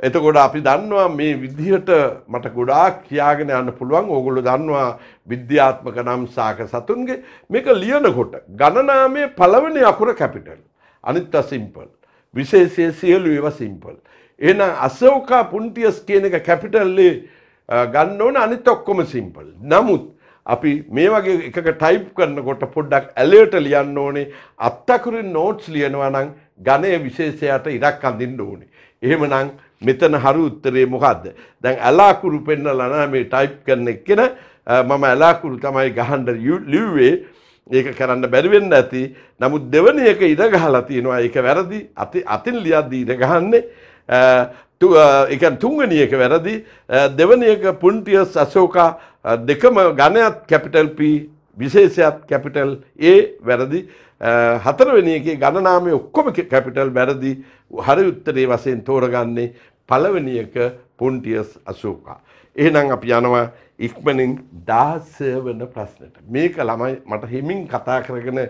එතකොට අපි දන්නවා මේ විදිහට මට ගොඩාක් කියාගෙන යන්න පුළුවන් ඕගොල්ලෝ දන්නවා විද්‍යාත්මක නම් සාක සතුන්ගේ මේක ලියනකොට ගණනාමය පළවෙනි අකුර කැපිටල් අනිත් සිම්පල් විශේෂයේ සියලු ඒවා සිම්පල් එහෙනම් අශෝකා පුන්ටියස් කියන එක කැපිටල්ලේ ගන්න ඕන අනිත් ඔක්කොම සිම්පල් නමුත් අපි මේ වගේ එකක ටයිප් කරනකොට පොඩ්ඩක් ඇලර්ට ලියන්න ඕනේ අත්තකුරින් නෝට්ස් ලියනවා නම් ඝනය විශේෂයට ඉරක් අඳින්න ඕනේ. එහෙමනම් මෙතන හරි උත්තරේ මොකද්ද? දැන් ඇලාකුරු පෙන්නලා නම් මේ ටයිප් කරන එක්කන මම ඇලාකුරු තමයි ගහන්න ලිව්වේ. ඒක කරන්න බැරි වෙන්න ඇති. නමුත් දෙවෙනි එක ඉර ගහලා තියෙනවා. ඒක වැරදි. අතින් ලියද්දී ඉර ගහන්නේ. ඒ කියන්නේ තුන්වෙනි එක වැරදි. දෙවෙනි එක පුන්ටියස් අශෝකා දෙකම ඝනයත් කැපිටල් P විශේෂයත් කැපිටල් A වැරදි. හතරවෙනි එකේ ගණනාමය ඔක්කොම කැපිටල් වැරදි හරි උත්තරේ වශයෙන් තෝරගන්නේ පළවෙනි එක පොන්ටියස් අශෝකා. එහෙනම් අපි යනවා ඉක්මනින් 16 වෙනි ප්‍රශ්නෙට. මේක ළමයි මට හිමින් කතා කරගෙන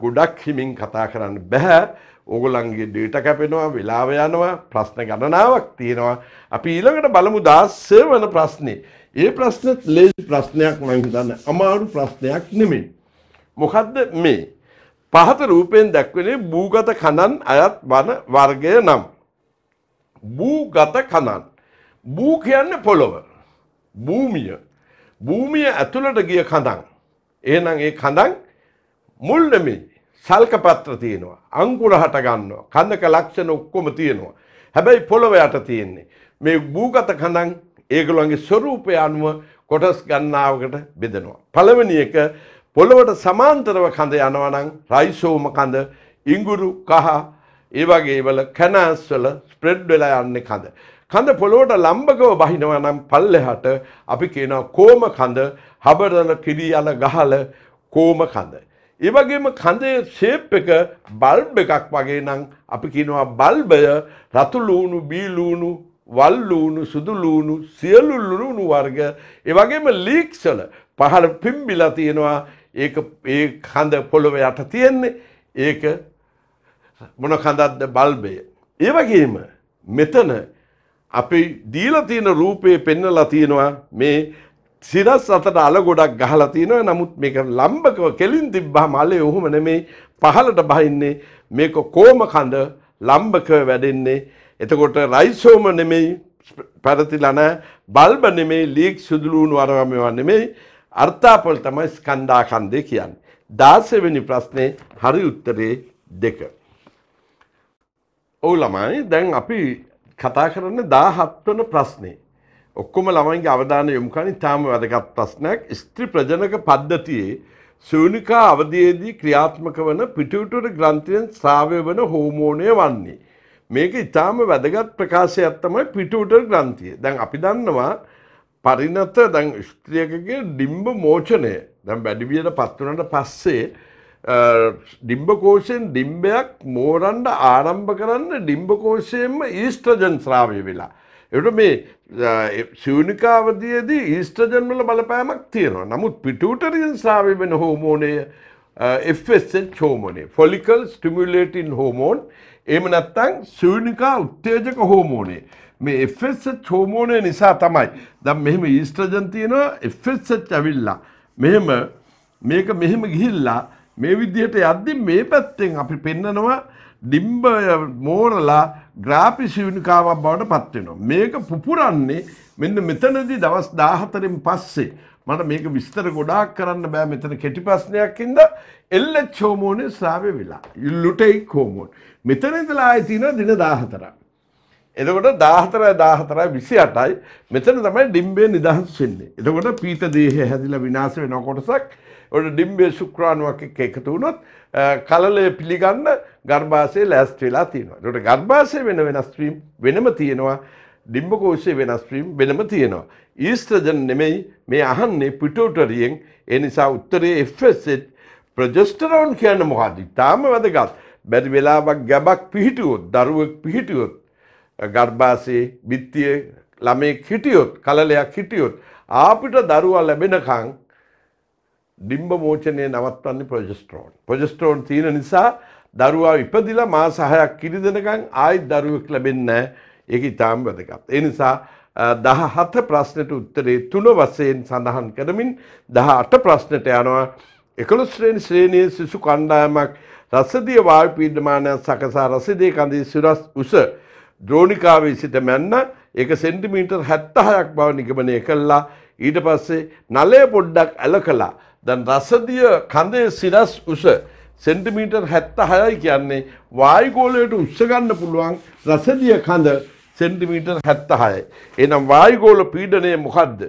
ගොඩක් හිමින් කතා කරන්න බෑ. ඕගොල්ලන්ගේ ඩේටා කැපෙනවා, වෙලාව යනවා, ප්‍රශ්න ගණනාවක් තියෙනවා. අපි ඊළඟට බලමු 16 වෙනි ප්‍රශ්නේ. ඒ ප්‍රශ්නෙත් ලේසි ප්‍රශ්නයක් මම හිතන්නේ අමාරු ප්‍රශ්නයක් නෙමෙයි. මොකද්ද මේ? පහත රූපයෙන් දැක්වෙනේ භූගත කණන් අයත් වන වර්ගය නම්. භූගත කණන්. භූ කියන්න පොළොව. භූමිය. භූමිය ඇතුළට ගිය කඳන්. ඒනම් ඒ කඳන් මුල්නමි සල්කපත්‍ර තියෙනවා. අංකුර හට ගන්නවා. කඳක ලක්ෂණ ඔක්කොම තියෙනවා. හැබැයි පොළොව යට තියෙන්නේ. මේ භූගත කඳන් ඒගොල්ලන්ගේ ස්වරූපය අනුව කොටස් ගණනාවකට බෙදෙනවා. පළවෙනි එක පොළොවට සමාන්තරව කඳ යනවනම් රයිසෝම කඳ ඉඟුරු කහ ඒ වගේ වල කැනස්වල ස්ප්‍රෙඩ් වෙලා යන්නේ කඳ. කඳ පොළොවට ලම්බකව බහිනවා නම් පල්ලෙහාට අපි කියනවා කෝම කඳ, හබරල කිරියල ගහල කෝම කඳ. ඒ වගේම කඳේ ෂේප් එක බල්බ් එකක් වගේ නම් අපි කියනවා බල්බය රතු ලූණු, බී ලූණු, වල් ලූණු සුදු ලූණු සියලු ලුණු වර්ග ඒ වගේම ලීක්ස් වල පහළ පිම්බිලා තියෙනවා ඒක ඒ කඳ පොළොව යට තියෙන්නේ ඒක මොන කඳක්ද බල්බය. ඒ වගේම මෙතන අපි දීලා තියෙන රූපේ පෙන්වලා තියෙනවා මේ සිරස් අතට අල ගොඩක් ගහලා තියෙනවා නමුත් මේක ලම්බකව කෙලින් තිබ්බහම අලේ ඔහොම නෙමේ පහළට බහින්නේ මේක කොම කඳ ලම්බකව වැඩෙන්නේ එතකොට රයිසෝම නෙමෙයි පැරතිලා නැහැ බල්බ නෙමෙයි ලීක් සුදුළුණු වරවම නෙමෙයි අර්ථාපල් තමයි ස්කන්ධාකන්දය කියන්නේ. 16 වෙනි ප්‍රශ්නේ හරි උත්තරේ දෙක. ඔව් ළමයි දැන් අපි කතා කරන්නේ 17 වෙනි ප්‍රශ්නේ. ඔක්කොම ළමයින්ගේ අවධානය යොමු කරන ඉතාම වැදගත් ප්‍රශ්නයක් ස්ත්‍රී ප්‍රජනක පද්ධතියේ සූනිකා අවධියේදී ක්‍රියාත්මක වන පිටුටුර ග්‍රන්ථියෙන් ස්‍රාවය වන හෝමෝනය වන්නේ. මේක ඉතාම වැදගත් ප්‍රකාශයක් තමයි පිටුටුර ග්‍රන්ථිය. දැන් අපි දන්නවා පරිනත දැන් ස්ත්‍රියකගේ ඩිම්බ මෝචනය දැම් වැඩිවියට පත්වනට පස්සේ ඩිම්බකෝෂයෙන් ඩිම්බයක් මෝරන්ඩ ආරම්භ කරන්න ඩිම්බකෝෂයෙන්ම ඊස්ට්‍රජන් ශ්‍රාවය වෙලා. එට මේ සිවනිකාවදයේදී ඊස්ට්‍රජන් වල බලපෑමක් තියෙනවා නමුත් පිටූටරියන් ශ්‍රාවය වෙන හෝමෝනය චෝමනේ ෆොලිකල් ස්ටිමිලේටන් හෝමෝන් එම නැත්තං සනිකා උත්තේජක හෝමෝනේ මේ එෆෙස්සෙච් හෝමෝනය නිසා තමයි දම් මෙහෙම ඊස්ට්‍රජන් තියෙනවා එෆෙස්සෙච් ඇවිල්ලා මෙහෙම මේක මෙහෙම ගිහිල්ලා මේ විදිහට යද්දි මේ පැත්තෙන් අපි පෙන්නනවා ඩිම්බ මෝරලා ග්‍රාපි සිවිනිකාවක් බවට පත්වෙනවා. මේක පුපුරන්නේ මෙන්න මෙතනදී දවස් දාහතරෙන් පස්සේ මට මේක විස්තර ගොඩාක් කරන්න බෑ මෙතන කෙටි ප්‍රශ්නයක් ඉද එල්ල චෝමෝනය ස්‍රාවය වෙලා. ඉල්ලුටයි කෝමෝන්. මෙතන ඉදලා අයිතින දින දාහතරක්. එතකොට 14 14 28යි මෙතන තමයි ඩිම්බේ නිදහස් වෙන්නේ. එතකොට පීත දේහය හැදිලා විනාශ වෙන කොටසක් ඔන්න ඩිම්බේ ශුක්‍රාණුවක් එක්ක එකතු වුණොත් කලලය පිළිගන්න ගර්භාෂයේ ලෑස්ති වෙලා තියෙනවා. එතකොට ගර්භාෂයේ වෙන වෙනස් ස්ට්‍රීම් වෙනම තියෙනවා. ඩිම්බ කෝෂයේ වෙනස් ස්ට්‍රීම් වෙනම තියෙනවා. ඊස්ට්‍රජන් නෙමෙයි මේ අහන්නේ පිටුටරියෙන්. ඒ නිසා උත්තරේ FSH ප්‍රොජෙස්ටරෝන් කියන්නේ මොකද්ද? ඊටාම වැදගත්. බැරි වෙලාවක් ගැබක් පිහිටුවොත්, දරුවෙක් පිහිටුවොත් ගර්භාසයේ බිත්තිය ළමේ හිටියොත් කලලයක් හිටියොත් ආපිට දරුවා ලැබෙනකං ඩිම්බ මෝචනය නවත්වන්නේ ප්‍රජෙස්ට්‍රෝන් ප්‍රජෙස්ට්‍රෝන් තියෙන නිසා දරුවා ඉපදිලා මාස 6ක් කිරිදෙනකන් ආයෙත් දරුවෙක් ලැබෙන්නේ නැහැ ඒක ඉතාම වැදගත් ඒ නිසා 17 ප්‍රශ්නෙට උත්තරේ 3 වශයෙන් සඳහන් කරමින් 18 ප්‍රශ්නෙට යනවා 11 ශ්‍රේණි ශ්‍රේණියේ සිසු කණ්ඩායමක් රසදිය වායු පීඩමානයක් සකසා රසදිය කඳේ සිරස් උස ද්‍රෝණිකාවේ සිට මැන්න ඒක සෙන්ටිමීටර් 76ක් බව නිගමනය කළා. ඊට පස්සේ නලය පොඩ්ඩක් ඇල කළා. දැන් රසදිය කඳේ සිරස් උස සෙන්ටිමීටර් 76යි කියන්නේ වායුගෝලයට උස්ස ගන්න පුළුවන් රසදිය කඳ සෙන්ටිමීටර් 76යි. එහෙනම් වායුගෝල පීඩනය මොකද්ද?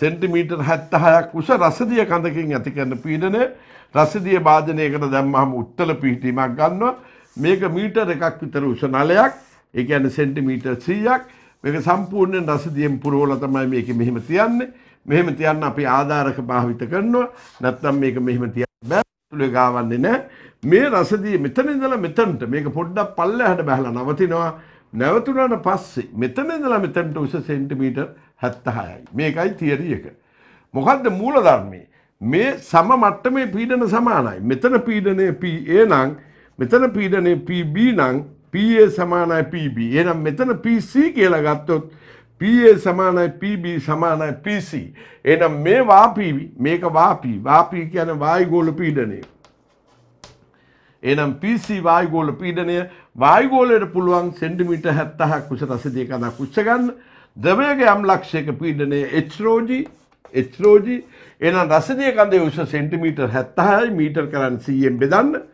සෙන්ටිමීටර් 76ක් උස රසදිය කඳකින් ඇති කරන පීඩනය රසදිය වාදනයකට දැම්මහම උත්තල පිහිටීමක් ගන්නවා. මේක මීටර් එකක් විතර උස නලයක්. ඒ කියන්නේ සෙන්ටිමීටර් 100ක් මේක සම්පූර්ණයෙන් රසදියෙන් පුරවලා තමයි මේක මෙහෙම තියන්නේ. මෙහෙම තියන්න අපි ආධාරක භාවිත කරනවා. නැත්නම් මේක මෙහෙම තියන්න බෑ. තුලේ ගාවන්නේ නැහැ. මේ රසදිය මෙතන ඉඳලා මෙතනට මේක පොඩ්ඩක් පල්ලෙහාට බහලා නවතිනවා. නැවතුණාට පස්සේ මෙතන ඉඳලා මෙතනට උස සෙන්ටිමීටර් 76යි. මේකයි තියරි එක. මොකද්ද මූල ධර්මයේ? මේ සම මට්ටමේ පීඩන සමානයි. මෙතන පීඩනය PA නම් මෙතන පීඩනය PB නම් PA සමානයි PB එනම් මෙතන PC කියලා ගත්තොත් PA සමානයි PB සමානයි PC එනම් මේ වාපී මේක වාපී වාපී කියන වායුගෝල පීඩනය එනම් PC වායුගෝල පීඩනය වායුගෝලයට පුළුවන් සෙන්ටිමීට 70ක් කුස රස දෙක දක් උච්ච ගන්න. ද්‍රවයක යම් ලක්ෂයක පීඩනය H රෝජි H රෝජි එනම් රසදිය කඳේ උස සෙන්ටිමීටර් 70යි මීටර් කරන් 100ෙන් බෙදන්න.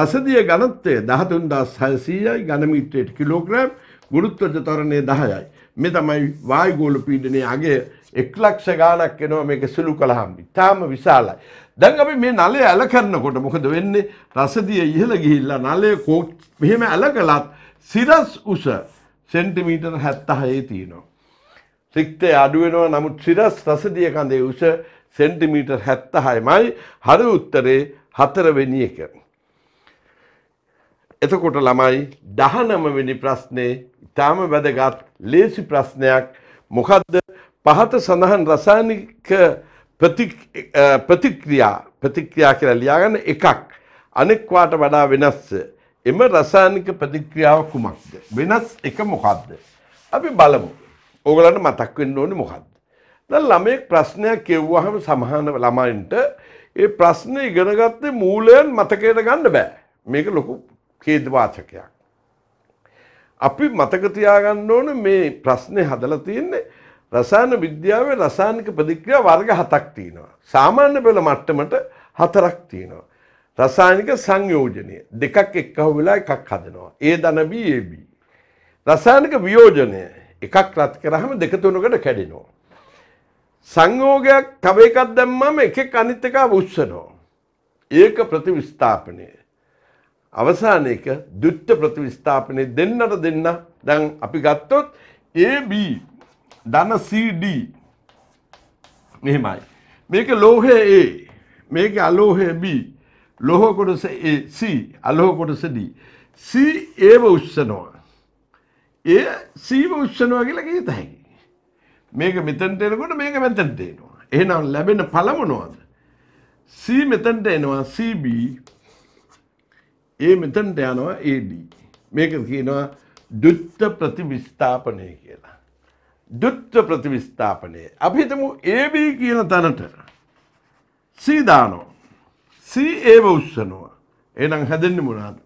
රසදිය ඝනත්වය 13600යි ඝනමීටරයට කිලෝග්‍රෑම් ගුරුත්වජ ත්වරණය 10යි. මේ තමයි වායුගෝල පීඩනයේ අගය 1 ලක්ෂ ගාණක් වෙනවා මේක සුළු කළාම. ඉතාම විශාලයි. දැන් අපි මේ නලය ඇල කරනකොට මොකද වෙන්නේ? රසදිය ඉහළ ගිහිල්ලා නලය කෝට් මෙහෙම ඇල කළත් සිරස් උස සෙන්ටිමීටර් 76 තියෙනවා. රික්තය අඩුවෙනවා නමුත් සිරස් රසදිය කඳේ උස සෙන්ටිමීටර් 75යි. හරි උත්තරේ හතරවෙනි එක. එතකොට ළමයි දහනමවෙනි ප්‍රශ්නේ ඉතාම වැදගත් ලේසි ප්‍රශ්නයක් මොකක්ද පහත සඳහන් රසානික ප්‍රතික්‍රියා ප්‍රතික්‍රියා කියලා ලියාගන්න එකක් අනෙක්වාට වඩා වෙනස්ස. එම රසායනික ප්‍රතික්‍රියාව කුමක්ද. වෙනස් එක මොකක්ද. අපි බලමු. ඕගලන්ට මතක් වෙන්න ඕනේ මොකක්ද. දැන් ළමයෙක් ප්‍රශ්නයක් කියවුවහම සමහර ළමයින්ට ඒ ප්‍රශ්නේ ඉගෙන ගත්තේ මූලයෙන් මතකයට ගන්න බෑ. මේක ලොකු කේදවා චකයක්. අපි මතක තියාගන්න ඕන මේ ප්‍රශ්නේ හදලා තියෙන්නේ රසායන විද්‍යාවේ රසායනික ප්‍රතික්‍රියා වර්ග හතක් තියෙනවා. සාමාන්‍ය පෙළ මට්ටමට හතරක් තියෙනවා. රසායනික සංයෝජනය දෙකක් එක්කහු වෙලා එකක් හදනවා. ඒ ධන B AB. රසායනික වියෝජනය එකක් රත් කරාම දෙක තුනකට කැඩෙනවා. සංයෝගයක් තව එකක් දැම්මම එකෙක් අනිත් එක උස්සනවා. ඒක ප්‍රතිවිස්ථාපනය. අවසාන එක ද්විත්ව ප්‍රතිවිස්ථාපනයේ දෙන්නට දෙන්න දැන් අපි ගත්තොත් AB ධන CD මෙහෙමයි. මේක ලෝහය A මේක අලෝහය B ලෝහ කොටස A C අලෝහ කොටස D C ඒව උස්සනවා. ඒ සීව උස්සනවා කියලා කියත හැකි. මේක මෙතනට එනකොට මේක මෙතනට එනවා. එහෙනම් ලැබෙන පළමුනොවද? C මෙතනට එනවා CB ඒ මෙතනට යනවා AD. මේක කියනවා ද්විත්ව ප්‍රතිවිස්ථාපනය කියලා. ද්විත්ව ප්‍රතිවිස්ථාපනය. අපි හිතමු AB කියන තැනට C දානවා. C ඒව උස්සනවා. එහෙනම් හැදෙන්නේ මොනවද?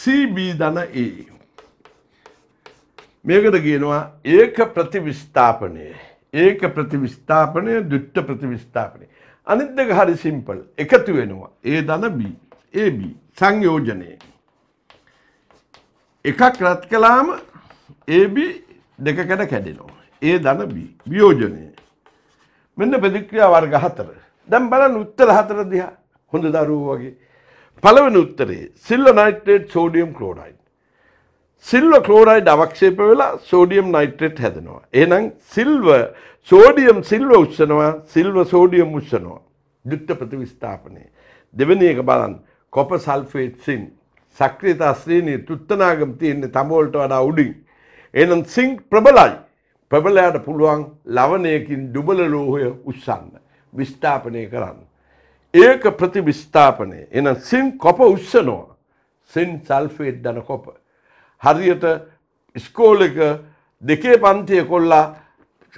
CB ධන A. මේකට කියනවා ඒක ප්‍රතිවිස්ථාපනය ඒක ප්‍රතිවිස්ථාපනය දුට්ට ප්‍රතිවිස්ථාපනය අනිත් දෙක හරි සිම්පල් එකතු වෙනවා ඒ දන බී AB සංයෝජනය. එකක් රත් කළාම AB දෙකකට කැඩෙනවා. ඒ ධන B වියෝජනය. මෙන්න ප්‍රතික්‍රියා වර්ග හතර. දැන් බලන්න උත්තර හතර දිහා. හොඳ දරුවෝ වගේ. පළවෙනි උත්තරේ silver nitrate sodium chloride. Silver chloride අවක්ෂේප වෙලා සෝඩියම් නයිට්‍රේට් හැදෙනවා. එහෙනම් සිල්ව සෝඩියම් සිල්ව උස්සනවා, සිල්ව සෝඩියම් උස්සනවා. ද්විත්ව ප්‍රතිවිස්ථාපනය. දෙවෙනි එක බලන්න. කොප සල්ෆේට්සින් සක්‍රියතා ශ්‍රේණිය තුත්තනාගම් තියෙන්නේ තඹවලට වඩා උඩින්. එහෙනම් සිංක් ප්‍රබලයි. ප්‍රබලයට පුළුවන් ලවණයකින් දුබල ලෝහය උස්සන්න, විස්ථාපනය කරන්න. ඒක ප්‍රතිවිස්ථාපනය. එහෙනම් සින් කොප උස්සනවා. සින් සල්ෆේට් දන කොප. හරියට ස්කෝල් එක දෙකේ පන්තිය කොල්ලා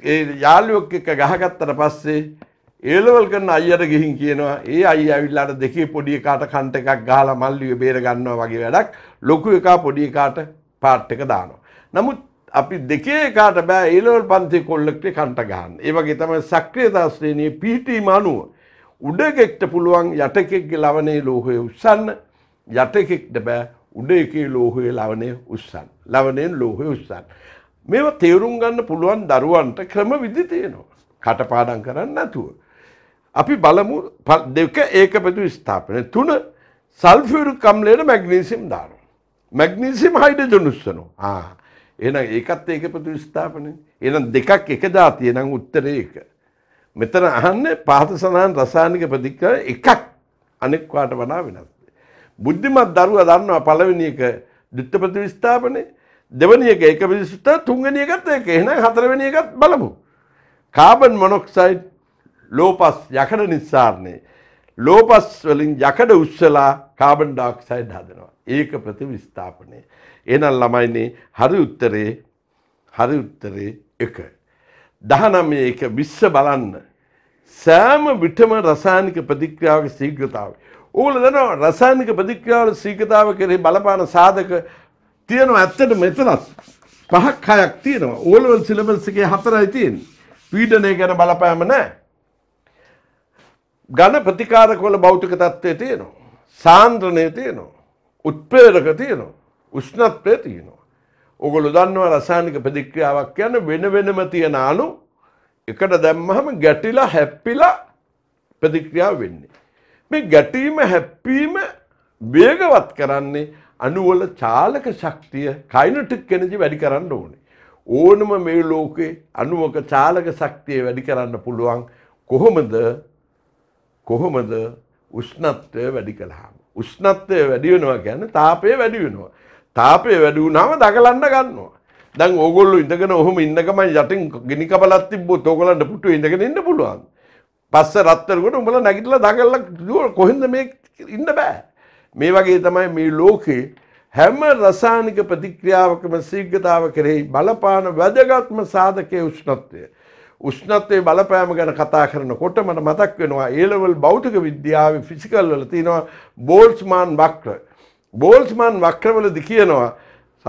ඒ යාළුවෙක් එක්ක ගහගත්තට පස්සේ ඒලවල් කරන අයියට ගිහින් කියනවා ඒ අයි ඇවිල්ලාට දෙකේ පොඩි එකාට කන්ට එකක් ගහලා මල්ලිය බේර ගන්නවා වගේ වැඩක් ලොකු එකා පොඩි එකාට පාට් එක දානවා. නමුත් අපි දෙකේ එකාට බෑ ඒලවල් පන්ති කොල්ලෙක්ට කන්ට ගහන්න. ඒ වගේ තමයි සක්‍රීයතා ශ්‍රේණියේ පිහිටීම අනුව උඩකෙක්ට පුළුවන් යටකෙක්ගේ ලවණේ ලෝහය උස්සන්න යටකෙක්ට බෑ උඩ එකේ ලෝහය ලවණය උස්සන්න. ලවණයෙන් ලෝහය උස්සන්න. මේවා තේරුම් ගන්න පුළුවන් දරුවන්ට ක්‍රම විදි තියෙනවා. කටපාඩම් කරන්න නැතුව. අපි බලමු දෙක ඒක පැතු ස්ථාපනය තුන සල්ෆරු කම්ලයට මැග්නීසිම් දාරු. මැග්නීසිම් හයිඩ ජනුස්සනවා එන ඒකත් ඒක පැතු ස්ථාපනය එනම් දෙකක් එක ජාතිය නම් උත්තරය එක. මෙතන අහන්න පාත සඳහන් රසානික ප්‍රතික්කර එකක් අනෙක්වාට වනා වෙනස්. බුද්ධිමත් දරුව දන්නවා පලවෙනික දුත්තපති විස්ථාපනය දෙවනියක ඒක පිස්ථා තුන්ගනියකත් එක එහෙන හතරවෙනියකත් බලමු. කාබන් මොනොක්සයිඩ් ලෝපස් යකඩ නිස්සාරණය. ලෝපස් වලින් යකඩ උස්සලා කාබන් ඩොක්සයිඩ් හදනවා. ඒක ප්‍රතිවිස්ථාපනය. එහෙනම් ළමයිනේ හරි උත්තරේ හරි උත්තරේ 1. 19 එක 20 බලන්න. සෑම විටම රසායනික ප්‍රතික්‍රියාවක ශීඝ්‍රතාවය. ඕගොල්ලෝ දන්නවා රසායනික ප්‍රතික්‍රියාවල ශීඝ්‍රතාව කෙරෙහි බලපාන සාධක තියෙනවා ඇත්තට මෙතනත්. පහක් හයක් තියෙනවා. ඕලෙවල් සිලබස් එකේ හතරයි තියෙන්නේ. පීඩනය ගැන බලපෑම නැහැ. ගණ ප්‍රතිකාරකවල භෞතික තත්ත්වය තියෙනවා. සාන්ද්‍රණය තියෙනවා. උත්පේරක තියෙනවා. උෂ්ණත්වය තියෙනවා. ඔගොල්ලෝ දන්නවා රසායනික ප්‍රතික්‍රියාවක් කියන්නේ වෙන වෙනම තියෙන අණු එකට දැම්මහම ගැටිලා හැප්පිලා ප්‍රතික්‍රියාව වෙන්නේ. මේ ගැටීම හැප්පීම වේගවත් කරන්නේ අණුවල චාලක ශක්තිය කයිනටික් එනර්ජි වැඩි කරන්න ඕනේ. ඕනම මේ ලෝකේ අණුවක චාලක ශක්තිය වැඩි කරන්න පුළුවන් කොහොමද කොහොමද උෂ්ණත්වය වැඩි කළහම. උෂ්ණත්වය වැඩි වෙනවා ගැන තාපය වැඩි වෙනවා. තාපය වැඩි වුණාම දකලන්න ගන්නවා. දැන් ඕගොල්ලෝ ඉඳගෙන ඔහොම ඉන්නකම යටින් ගිනි කබලක් තිබ්බොත් ඕගොල්ලන්ට පුට්ටු ඉඳගෙන ඉන්න පුළුවන්. පස්ස රත්තරකොට උඹලා නැගිටලා දකලා කොහෙන්ද මේ ඉන්න බෑ. මේ වගේ තමයි මේ ලෝකේ හැම රසායනික ප්‍රතික්‍රියාවකම ශීඝ්‍රතාව කෙරෙහි බලපාන වැදගත්ම සාධකයේ උෂ්ණත්වය. උෂ්ණත්වයේ බලපෑම ගැන කතා කරනකොට මට මතක් වෙනවා ඒලෙවල් භෞතික විද්‍යාවේ ෆිසිකල් වල තියෙනවා බෝල්ස්මාන් වක්‍ර. බෝල්ස්මාන් වක්‍රවලදී කියනවා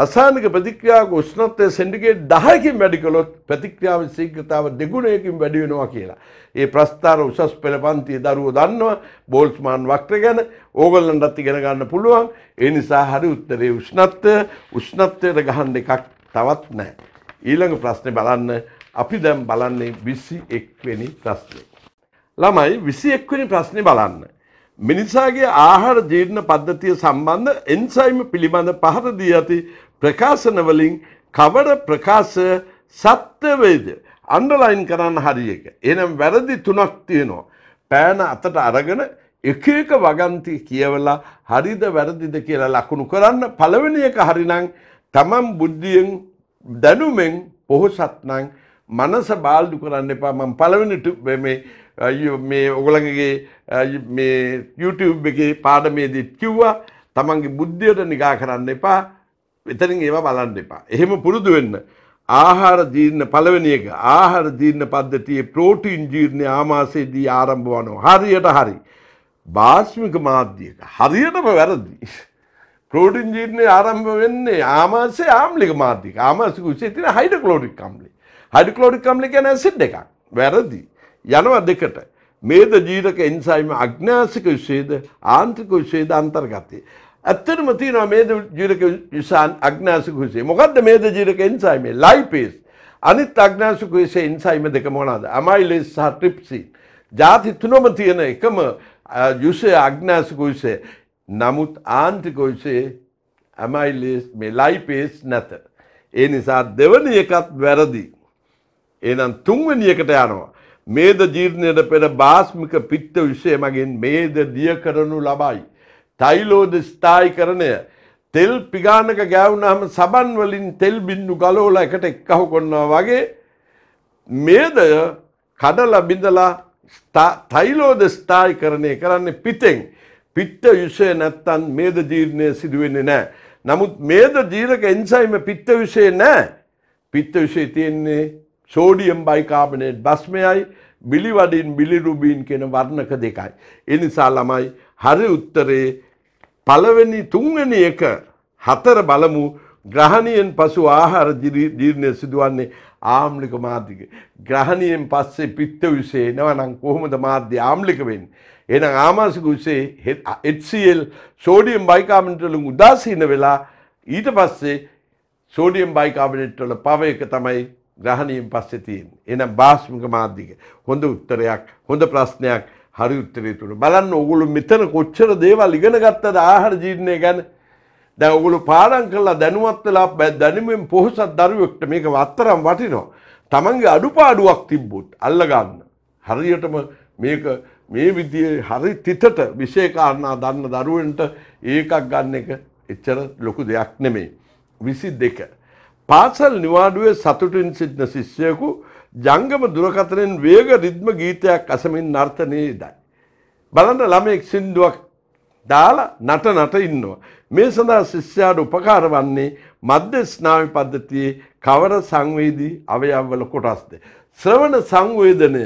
රසායනික ප්‍රතික්‍රියාවක උෂ්ණත්වය සෙන්ටිග්‍රේඩ් 10කින් වැඩි කළොත් ප්‍රතික්‍රියාවේ ශීඝ්‍රතාව දෙගුණයකින් වැඩි වෙනවා කියලා. ඒ ප්‍රස්ථාර උසස් පෙළ පන්තියේ දරුවෝ දන්නවා බෝල්ස්මාන් වක්‍ර ගැන. ඕගොල්ලන්ටත් ඉගෙන ගන්න පුළුවන්. ඒ නිසා හරි උත්තරේ උෂ්ණත්වය. උෂ්ණත්වයට ගහන්න එකක් තවත් නැහැ. ඊළඟ ප්‍රශ්නේ බලන්න අපි දැම් බලන්නේ විසි එක්වෙනි ප්‍රශ්නය. ළමයි විසි එක්වනි ප්‍රශ්නය බලන්න. මිනිසාගේ ආහාර ජීර්ණ පද්ධතිය සම්බන්ධ එන්සයිම පිළිබඳ පහර දී ඇති ප්‍රකාශනවලින් කවර ප්‍රකාශ සත්‍යවේද අන්ඩලයින් කරන්න හරි එක. එනම් වැරදි තුනක් තියෙනවා. පෑන අතට අරගෙන එක එක වගන්ති කියවලා හරිද වැරදිද කියලා ලකුණු කරන්න පළවෙනි එක හරිනම් තමන් බුද්ධියෙන් දැනුමෙන් පොහොසත්නං මනස බාල්ඩු කරන්න එපා මම පළවෙනිට මේ මේ ඔගලඟගේ මේ YouTube එකේ පාඩමේදීත් කිව්වා තමන්ගේ බුද්ධියට නිගා කරන්න එපා එතනින් ඒවා බලන්න එපා. එහෙම පුරුදු වෙන්න. ආහාර ජීර්ණ පළවෙනි එක ආහාර ජීර්ණ පද්ධතියේ ප්‍රෝටීන් ජීර්ණ ආමාශයේදී ආරම්භ වනවා. හරියට හරි. භාෂ්මික මාධ්‍යයක හරියටම වැරදි. ප්‍රෝටීන් ජීර්ණය ආරම්භ වෙන්නේ ආමාශයේ ආම්ලික මාධ්‍යයක. ආමාශික විශේෂ තියෙන හයිඩ්‍රොක්ලෝරික් අම්ලය. හඩිකලෝඩිකම්ලි ගැන ඇසිට් එකක් වැරදි. යනවා දෙකට. මේද ජීරක එන්සයිම අඥ්ඥාසික විශේද ආන්ත්‍රික විශේද අන්තර්ගතය. ඇත්තටම තියෙනවා මේද ජීරක විසාන් අඥ්ඥාසික විසේ මොකක්ද මේද ජීරක එන්සයිමේ ලයිපේස් අනිත් අඥ්ඥාසික විසේ එන්සයිම දෙක මොනාද අමයිලෙස් සහ ට්‍රිප්සි. ජාති තුනම තියෙන එකම යුසේ අඥ්ඥාසික විසේ නමුත් ආන්ත්‍රික විසේ ඇමයිලෙස් මේ ලයිපේස් නැත. ඒ නිසා දෙවනි එකත් වැරදිී. එහෙනම් තුන්වෙනි එකට යනවා. මේද ජීර්ණයට පෙර බාස්මික පිත්ත විෂය මගින් මේද දිය කරනු ලබයි. තෛලෝද ස්ථායිකරණය තෙල් පිගානක ගෑවුනහම සබන් වලින් තෙල් බින්දු ගලවලා එකට එක්කහු කරනවා වගේ මේදය කඩලා බිඳලා තෛලෝද ස්ථායිකරණය කරන්නේ පිතෙන්. පිත්ත විෂය නැත්තම් මේද ජීර්ණය සිදු වෙන්නේ නැහැ. නමුත් මේද ජීරක එන්සයිම පිත්ත විෂය නැහැ. පිත්ත විෂය තියෙන්නේ සෝඩියම් බයිකාබනේට් බස්මයයි බිලිවඩින් බිලිරුබීන් කියන වර්ණක දෙකයි. එනිසා ළමයි හරි උත්තරේ පළවෙනි තුන්වෙනි එක හතර බලමු ග්‍රහණයෙන් පසු ආහාර ජීර්ණය සිදුවන්නේ ආම්ලික මාධ්‍යක. ග්‍රහණයෙන් පස්සේ පිත්ත විසේ එනවා නම් කොහොමද මාධ්‍ය ආම්ලික වෙන්නේ? එහෙනම් ආමාශික විසේ HCl සෝඩියම් බයිකාබනේට් වලින් උදාසීන වෙලා ඊට පස්සේ සෝඩියම් බයිකාබනේට් වල පව එක තමයි ග්‍රහණයෙන් පස්සේ තියෙන්නේ. එහෙනම් බාස්මික මාධ්‍යික. හොඳ උත්තරයක්, හොඳ ප්‍රශ්නයක්, හරි උත්තරය තුන. බලන්න ඕගොල්ලෝ මෙතන කොච්චර දේවල් ඉගෙන ගත්තද ආහාර ජීර්ණය ගැන. දැන් ඕගොල්ලෝ පාඩම් කරලා දැනුවත් වෙලා දැනුමෙන් පොහොසත් දරුවෙක්ට මේක වත්තරම් වටිනවා. Tamange අඩුපාඩුවක් තිබ්බොත් අල්ල ගන්න. හරියටම මේක මේ විදිහේ හරි තිතට විශේෂ කාරණා දන්න දරුවන්ට ඒකක් ගන්න එක එච්චර ලොකු දෙයක් නෙමෙයි. 22 පාසල් නිවාඩුවේ සතුටින් සිටින ශිෂ්‍යයකු ජංගම දුරකථනෙන් වේග රිද්ම ගීතයක් අසමින් නර්තනයේ දයි. බලන්න ළමෙක් සින්දුවක් දාලා නට නට ඉන්නවා. මේ සඳහා ශිෂ්‍යයාට උපකාර වන්නේ මධ්‍යස්නාවි පද්ධතියේ කවර සංවේදී අවයවවල කොටස්ද. ශ්‍රවණ සංවේදනය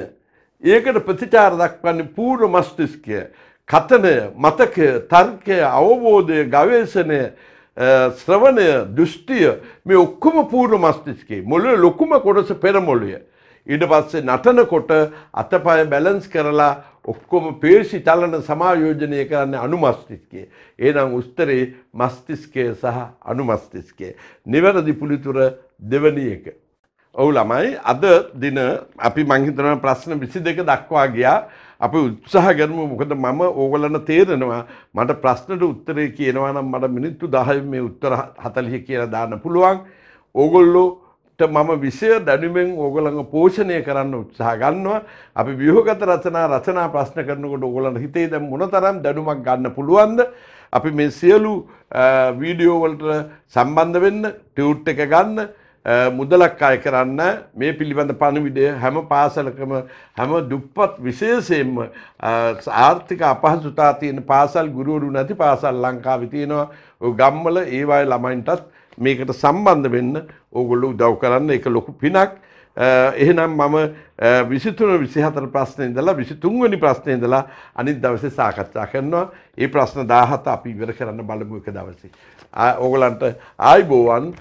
ඒකට ප්‍රතිචාර දක්වන්නේ පූර්ව මස්තිෂ්කය, කතනය, මතකය, තර්කය, අවබෝධය, ගවේෂණය ශ්‍රවණය දෘෂ්ටිය මේ ඔක්කොම පූර්ව මස්තිස්කේ මොළේ ලොකුම කොටස පෙරමොළුය. ඊට පස්සේ නටනකොට අතපය බැලන්ස් කරලා ඔක්කොම පේශි චලන සමායෝජනය කරන්නේ අනුමස්තිස්කේ. එහෙනම් උස්තරේ මස්තිස්කය සහ අනුමස්තිස්කය. නිවැරදි පුලිතුර දෙවැනි එක. ඔව් ළමයි අද දින අපි මං හිතනවා ප්‍රශ්න 22 දක්වා ගියා. අපි උත්සාහ කරමු මොකද මම ඕගලන්න තේරෙනවා මට ප්‍රශ්නට උත්තරේ කියනවා නම් මට මිනිත්තු 10 මේ උත්තර 40 කියලා දාන්න පුළුවන් ඕගොල්ලෝට මම විෂය දැනුමෙන් ඕගොල්ලන්ව පෝෂණය කරන්න උත්සාහ ගන්නවා අපි ව්‍යුහගත රචනා රචනා ප්‍රශ්න කරනකොට ඕගොල්ලන්ට හිතේ දැන් මොනතරම් දැනුමක් ගන්න පුළුවන්ද අපි මේ සියලු වීඩියෝ වලට සම්බන්ධ වෙන්න ටියුට් එක ගන්න මුදලක් අය කරන්න මේ පිළිබඳ පණවිඩය හැම පාසලකම හැම දුප්පත් විශේෂයෙන්ම ආර්ථික අපහසුතා තියෙන පාසල් ගුරුවරු නැති පාසල් ලංකාවේ තියෙනවා ගම්වල ඒ වගේ ළමයින්ටත් මේකට සම්බන්ධ වෙන්න ඕගොල්ලෝ උදව් කරන්න ඒක ලොකු පිනක් එහෙනම් මම 23 24 ප්‍රශ්නේ ඉඳලා 23 වෙනි ප්‍රශ්නේ ඉඳලා අනිත් දවසේ සාකච්ඡා කරනවා. ඒ ප්‍රශ්න 17 අපි ඉවර කරන්න බලමු එක දවසේ. ඕගලන්ට ආයිබෝවන්